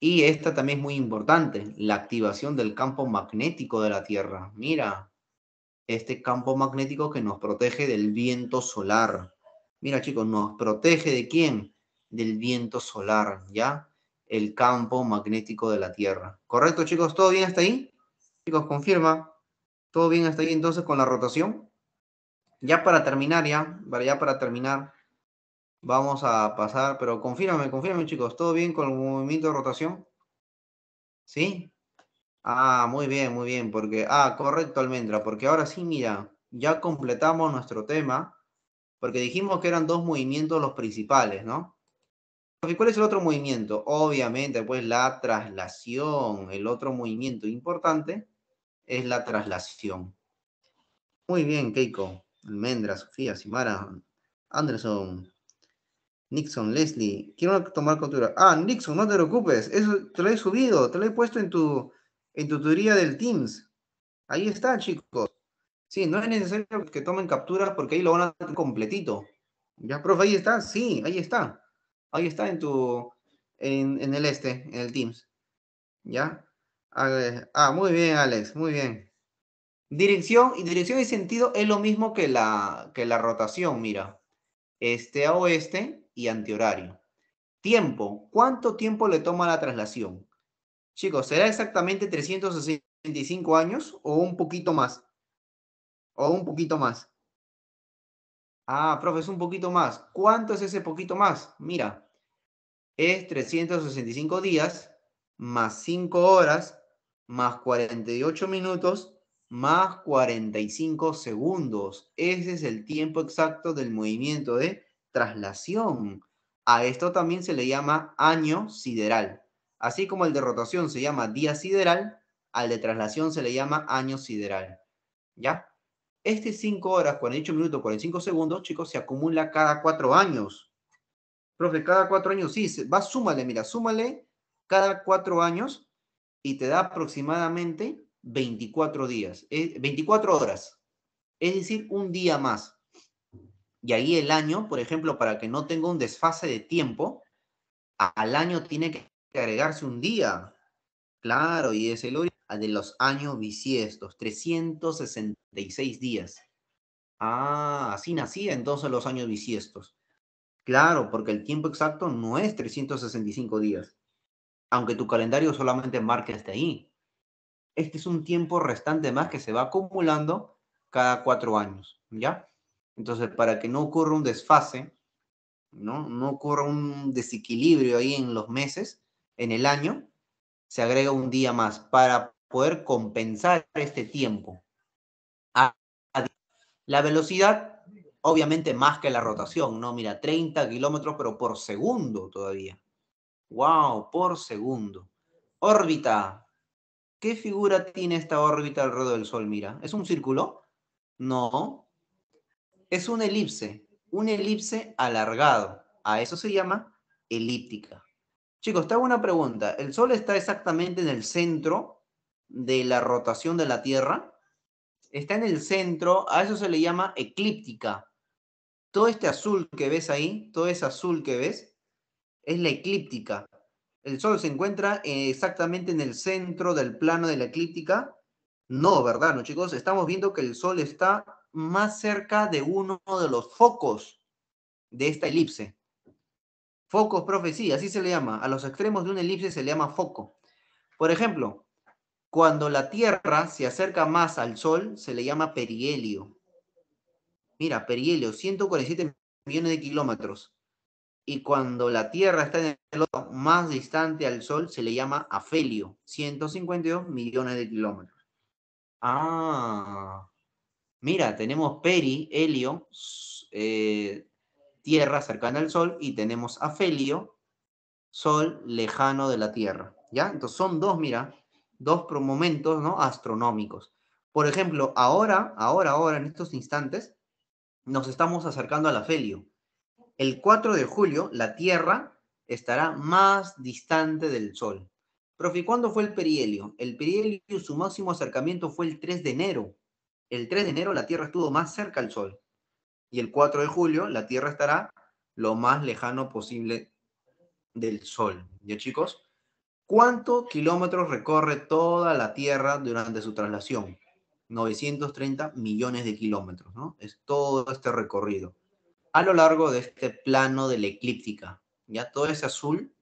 Y esta también es muy importante, la activación del campo magnético de la Tierra. Mira, este campo magnético que nos protege del viento solar. Mira chicos, nos protege de quién? Del viento solar, ¿ya? El campo magnético de la Tierra. ¿Correcto chicos? ¿Todo bien hasta ahí? Chicos, confirma. ¿Todo bien hasta ahí entonces con la rotación? Ya para terminar, ya, ya para terminar, Vamos a pasar, pero confírame, confírame chicos, ¿todo bien con el movimiento de rotación? ¿Sí? Ah, muy bien, muy bien, porque, ah, correcto, Almendra, porque ahora sí, mira, ya completamos nuestro tema, porque dijimos que eran dos movimientos los principales, ¿no? ¿Y cuál es el otro movimiento? Obviamente, pues la traslación, el otro movimiento importante es la traslación. Muy bien, Keiko, Almendra, Sofía, Simara, Anderson, Nixon, Leslie, quiero tomar captura. Ah, Nixon, no te preocupes, eso te lo he subido, te lo he puesto en tu, en tu teoría del Teams. Ahí está, chicos. Sí, no es necesario que tomen captura porque ahí lo van a tener completito. Ya, profe, ahí está, sí, ahí está. Ahí está en tu, en, el este, en el Teams. ¿Ya? Ah, muy bien, Alex, muy bien. Dirección, y dirección y sentido es lo mismo que la, que la rotación, mira. Este a oeste, y antihorario. Tiempo. ¿Cuánto tiempo le toma la traslación? Chicos, ¿será exactamente 365 años o un poquito más? ¿O un poquito más? Ah, profe, un poquito más. ¿Cuánto es ese poquito más? Mira, es 365 días más 5 horas más 48 minutos más 45 segundos. Ese es el tiempo exacto del movimiento de traslación. A esto también se le llama año sideral. Así como el de rotación se llama día sideral, al de traslación se le llama año sideral. ¿Ya? Este 5 horas, 48 minutos, 45 segundos, chicos, se acumula cada 4 años. Profe, cada 4 años, sí, va, súmale, mira, súmale cada 4 años y te da aproximadamente 24 días, 24 eh, horas. Es decir, un día más. Y ahí el año, por ejemplo, para que no tenga un desfase de tiempo, al año tiene que agregarse un día. Claro, y es el ah, de los años bisiestos, 366 días. Ah, así nacía entonces los años bisiestos. Claro, porque el tiempo exacto no es 365 días, aunque tu calendario solamente marque hasta ahí. Este es un tiempo restante más que se va acumulando cada cuatro años, ¿ya? Entonces, para que no ocurra un desfase, ¿no? no ocurra un desequilibrio ahí en los meses, en el año, se agrega un día más para poder compensar este tiempo. La velocidad, obviamente más que la rotación, ¿no? Mira, 30 kilómetros, pero por segundo todavía. ¡Wow! Por segundo. Órbita. ¿Qué figura tiene esta órbita alrededor del Sol? Mira, ¿es un círculo? No es un elipse, un elipse alargado. A eso se llama elíptica. Chicos, te hago una pregunta. ¿El Sol está exactamente en el centro de la rotación de la Tierra? Está en el centro, a eso se le llama eclíptica. Todo este azul que ves ahí, todo ese azul que ves, es la eclíptica. El Sol se encuentra eh, exactamente en el centro del plano de la eclíptica. No, ¿verdad? No, chicos, estamos viendo que el Sol está más cerca de uno de los focos de esta elipse. Focos, profecía, así se le llama. A los extremos de una elipse se le llama foco. Por ejemplo, cuando la Tierra se acerca más al Sol, se le llama perihelio. Mira, perihelio, 147 millones de kilómetros. Y cuando la Tierra está en más distante al Sol, se le llama afelio, 152 millones de kilómetros. Ah, mira, tenemos Peri, helio, eh, Tierra cercana al Sol, y tenemos Afelio, Sol lejano de la Tierra. ¿Ya? Entonces son dos, mira, dos momentos ¿no? astronómicos. Por ejemplo, ahora, ahora, ahora, en estos instantes, nos estamos acercando al afelio. El 4 de julio, la Tierra estará más distante del Sol. Profe, ¿cuándo fue el perihelio? El perihelio, su máximo acercamiento fue el 3 de enero el 3 de enero la Tierra estuvo más cerca al Sol y el 4 de julio la Tierra estará lo más lejano posible del Sol. ¿Ya chicos? ¿Cuántos kilómetros recorre toda la Tierra durante su traslación? 930 millones de kilómetros, ¿no? Es todo este recorrido. A lo largo de este plano de la eclíptica, ¿ya? Todo ese azul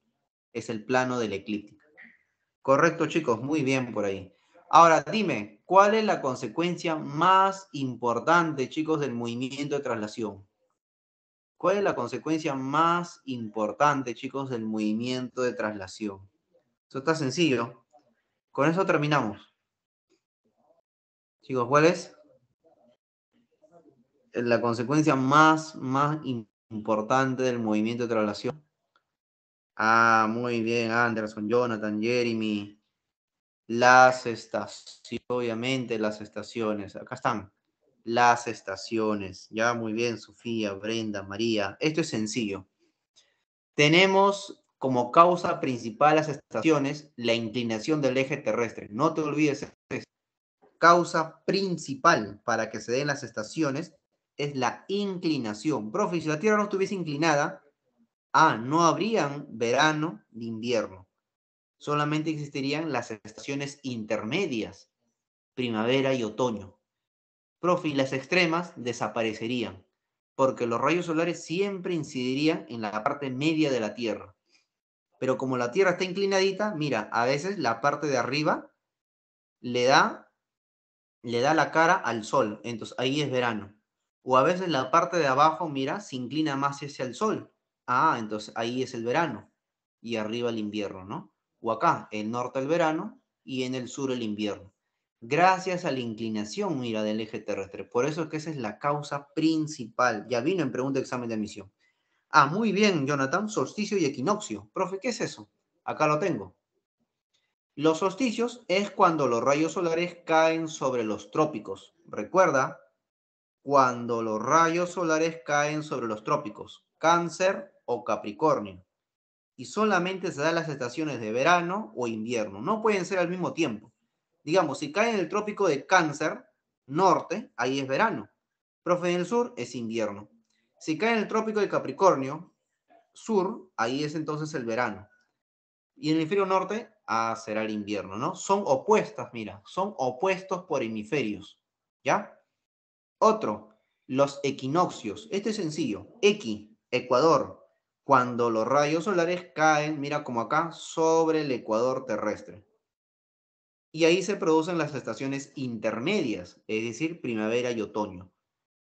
es el plano de la eclíptica. Correcto, chicos, muy bien por ahí. Ahora, dime, ¿cuál es la consecuencia más importante, chicos, del movimiento de traslación? ¿Cuál es la consecuencia más importante, chicos, del movimiento de traslación? Eso está sencillo. Con eso terminamos. Chicos, ¿cuál es? La consecuencia más, más importante del movimiento de traslación. Ah, muy bien, Anderson, Jonathan, Jeremy, las estaciones, obviamente las estaciones, acá están, las estaciones, ya muy bien, Sofía, Brenda, María, esto es sencillo. Tenemos como causa principal las estaciones la inclinación del eje terrestre, no te olvides Causa principal para que se den las estaciones es la inclinación. Profe, si la Tierra no estuviese inclinada, ah, no habrían verano ni invierno solamente existirían las estaciones intermedias, primavera y otoño. Profe, las extremas desaparecerían, porque los rayos solares siempre incidirían en la parte media de la Tierra. Pero como la Tierra está inclinadita, mira, a veces la parte de arriba le da, le da la cara al sol, entonces ahí es verano. O a veces la parte de abajo, mira, se inclina más hacia el sol. Ah, entonces ahí es el verano y arriba el invierno, ¿no? o acá el norte el verano y en el sur el invierno, gracias a la inclinación, mira, del eje terrestre. Por eso es que esa es la causa principal. Ya vino en pregunta de examen de admisión. Ah, muy bien, Jonathan, solsticio y equinoccio. Profe, ¿qué es eso? Acá lo tengo. Los solsticios es cuando los rayos solares caen sobre los trópicos. Recuerda, cuando los rayos solares caen sobre los trópicos, cáncer o capricornio y solamente se dan las estaciones de verano o invierno. No pueden ser al mismo tiempo. Digamos, si cae en el trópico de Cáncer, norte, ahí es verano. Profe, en el sur es invierno. Si cae en el trópico de Capricornio, sur, ahí es entonces el verano. Y en el hemisferio norte, ah, será el invierno, ¿no? Son opuestas, mira, son opuestos por hemisferios, ¿ya? Otro, los equinoccios. Este es sencillo. Equi, Ecuador, cuando los rayos solares caen, mira como acá, sobre el ecuador terrestre. Y ahí se producen las estaciones intermedias, es decir, primavera y otoño.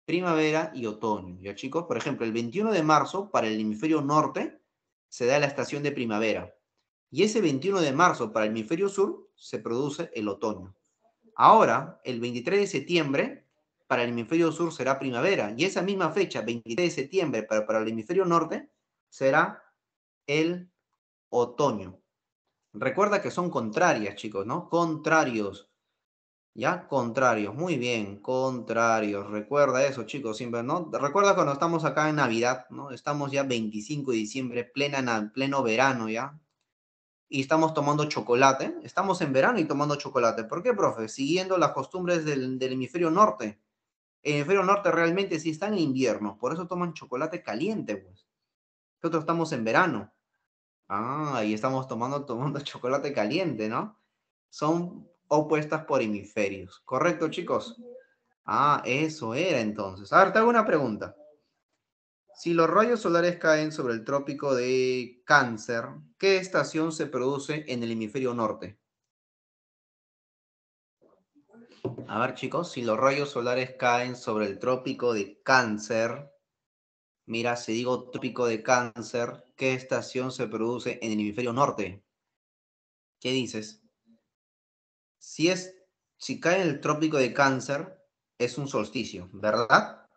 Primavera y otoño, ¿ya chicos? Por ejemplo, el 21 de marzo para el hemisferio norte se da la estación de primavera. Y ese 21 de marzo para el hemisferio sur se produce el otoño. Ahora, el 23 de septiembre para el hemisferio sur será primavera. Y esa misma fecha, 23 de septiembre, para, para el hemisferio norte, será el otoño. Recuerda que son contrarias, chicos, ¿no? Contrarios. ¿Ya? Contrarios. Muy bien, contrarios. Recuerda eso, chicos. Siempre, ¿no? Recuerda cuando estamos acá en Navidad, ¿no? Estamos ya 25 de diciembre, plena, pleno verano, ¿ya? Y estamos tomando chocolate. Estamos en verano y tomando chocolate. ¿Por qué, profe? Siguiendo las costumbres del, del hemisferio norte. El hemisferio norte realmente sí está en invierno. Por eso toman chocolate caliente, pues. Nosotros estamos en verano. Ah, y estamos tomando, tomando chocolate caliente, ¿no? Son opuestas por hemisferios. ¿Correcto, chicos? Ah, eso era entonces. A ver, te hago una pregunta. Si los rayos solares caen sobre el trópico de Cáncer, ¿qué estación se produce en el hemisferio norte? A ver, chicos, si los rayos solares caen sobre el trópico de Cáncer, Mira, si digo trópico de cáncer, ¿qué estación se produce en el hemisferio norte? ¿Qué dices? Si es, si cae en el trópico de cáncer, es un solsticio, ¿verdad?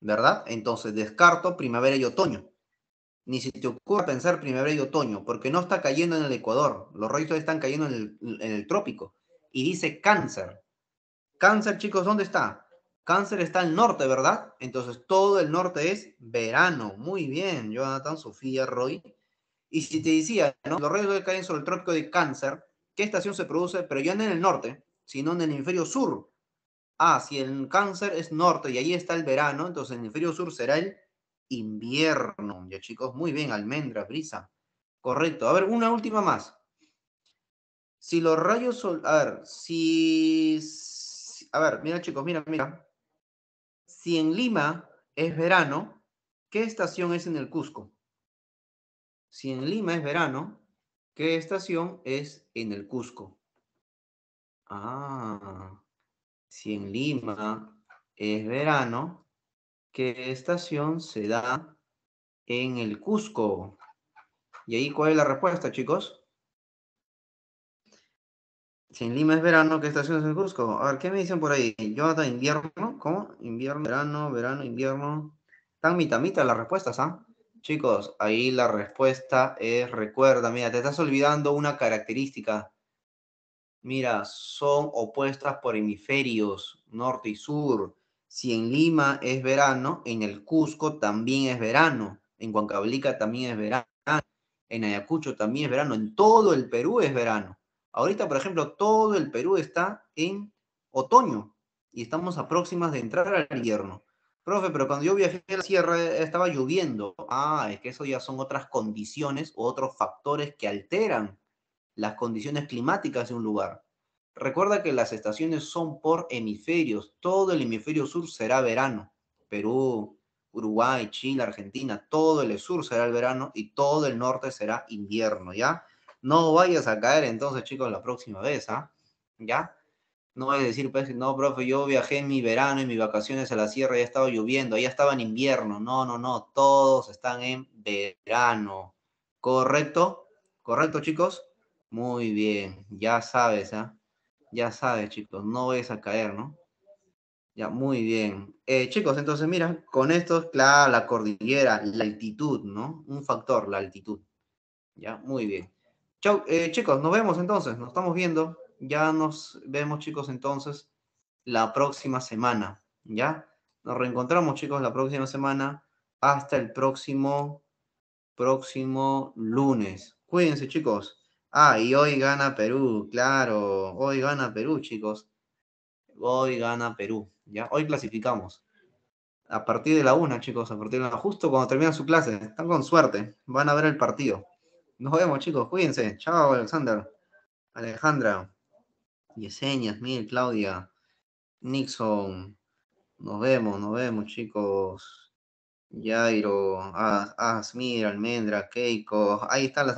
¿Verdad? Entonces descarto primavera y otoño. Ni si te ocurra pensar primavera y otoño, porque no está cayendo en el Ecuador. Los rayos están cayendo en el, en el trópico. Y dice cáncer. Cáncer, chicos, ¿dónde está? Cáncer está al norte, ¿verdad? Entonces todo el norte es verano. Muy bien, Jonathan, Sofía, Roy. Y si te decía, ¿no? Los rayos que caen sobre el trópico de Cáncer, ¿qué estación se produce? Pero ya no en el norte, sino en el hemisferio sur. Ah, si el Cáncer es norte y ahí está el verano, entonces en el hemisferio sur será el invierno. Ya chicos, muy bien, almendra, brisa. Correcto. A ver, una última más. Si los rayos sol... A ver, si... A ver, mira chicos, mira, mira si en Lima es verano, ¿qué estación es en el Cusco? Si en Lima es verano, ¿qué estación es en el Cusco? Ah, si en Lima es verano, ¿qué estación se da en el Cusco? ¿Y ahí cuál es la respuesta, chicos? Si en Lima es verano, ¿qué estación es Cusco? A ver, ¿qué me dicen por ahí? Jonathan, invierno, ¿cómo? Invierno, verano, verano, invierno. Están mitamitas las respuestas, ¿ah? Chicos, ahí la respuesta es, recuerda, mira, te estás olvidando una característica. Mira, son opuestas por hemisferios, norte y sur. Si en Lima es verano, en el Cusco también es verano. En Huancablica también es verano. En Ayacucho también es verano. En todo el Perú es verano. Ahorita, por ejemplo, todo el Perú está en otoño y estamos a próximas de entrar al invierno. Profe, pero cuando yo viajé a la sierra eh, estaba lloviendo. Ah, es que eso ya son otras condiciones o otros factores que alteran las condiciones climáticas de un lugar. Recuerda que las estaciones son por hemisferios. Todo el hemisferio sur será verano. Perú, Uruguay, Chile, Argentina, todo el sur será el verano y todo el norte será invierno, ¿ya? No vayas a caer entonces, chicos, la próxima vez, ¿ah? ¿Ya? No vayas a decir, pues, no, profe, yo viajé en mi verano, y mis vacaciones a la sierra, ya estaba lloviendo, ya estaba en invierno. No, no, no, todos están en verano. ¿Correcto? ¿Correcto, chicos? Muy bien, ya sabes, ¿ah? Ya sabes, chicos, no vayas a caer, ¿no? Ya, muy bien. Eh, chicos, entonces mira, con esto, claro, la cordillera, la altitud, ¿no? Un factor, la altitud. Ya, muy bien. Chau, eh, chicos, nos vemos entonces, nos estamos viendo. Ya nos vemos, chicos, entonces, la próxima semana. ¿Ya? Nos reencontramos, chicos, la próxima semana. Hasta el próximo, próximo lunes. Cuídense, chicos. Ah, y hoy gana Perú, claro. Hoy gana Perú, chicos. Hoy gana Perú. ¿Ya? Hoy clasificamos. A partir de la una, chicos, a partir de la justo cuando terminan su clase. Están con suerte. Van a ver el partido. Nos vemos, chicos. Cuídense. Chao, Alexander. Alejandra. Yesenia Mil, Claudia. Nixon. Nos vemos, nos vemos, chicos. Jairo Asmir, ah, ah, Almendra, Keiko.
Ahí están las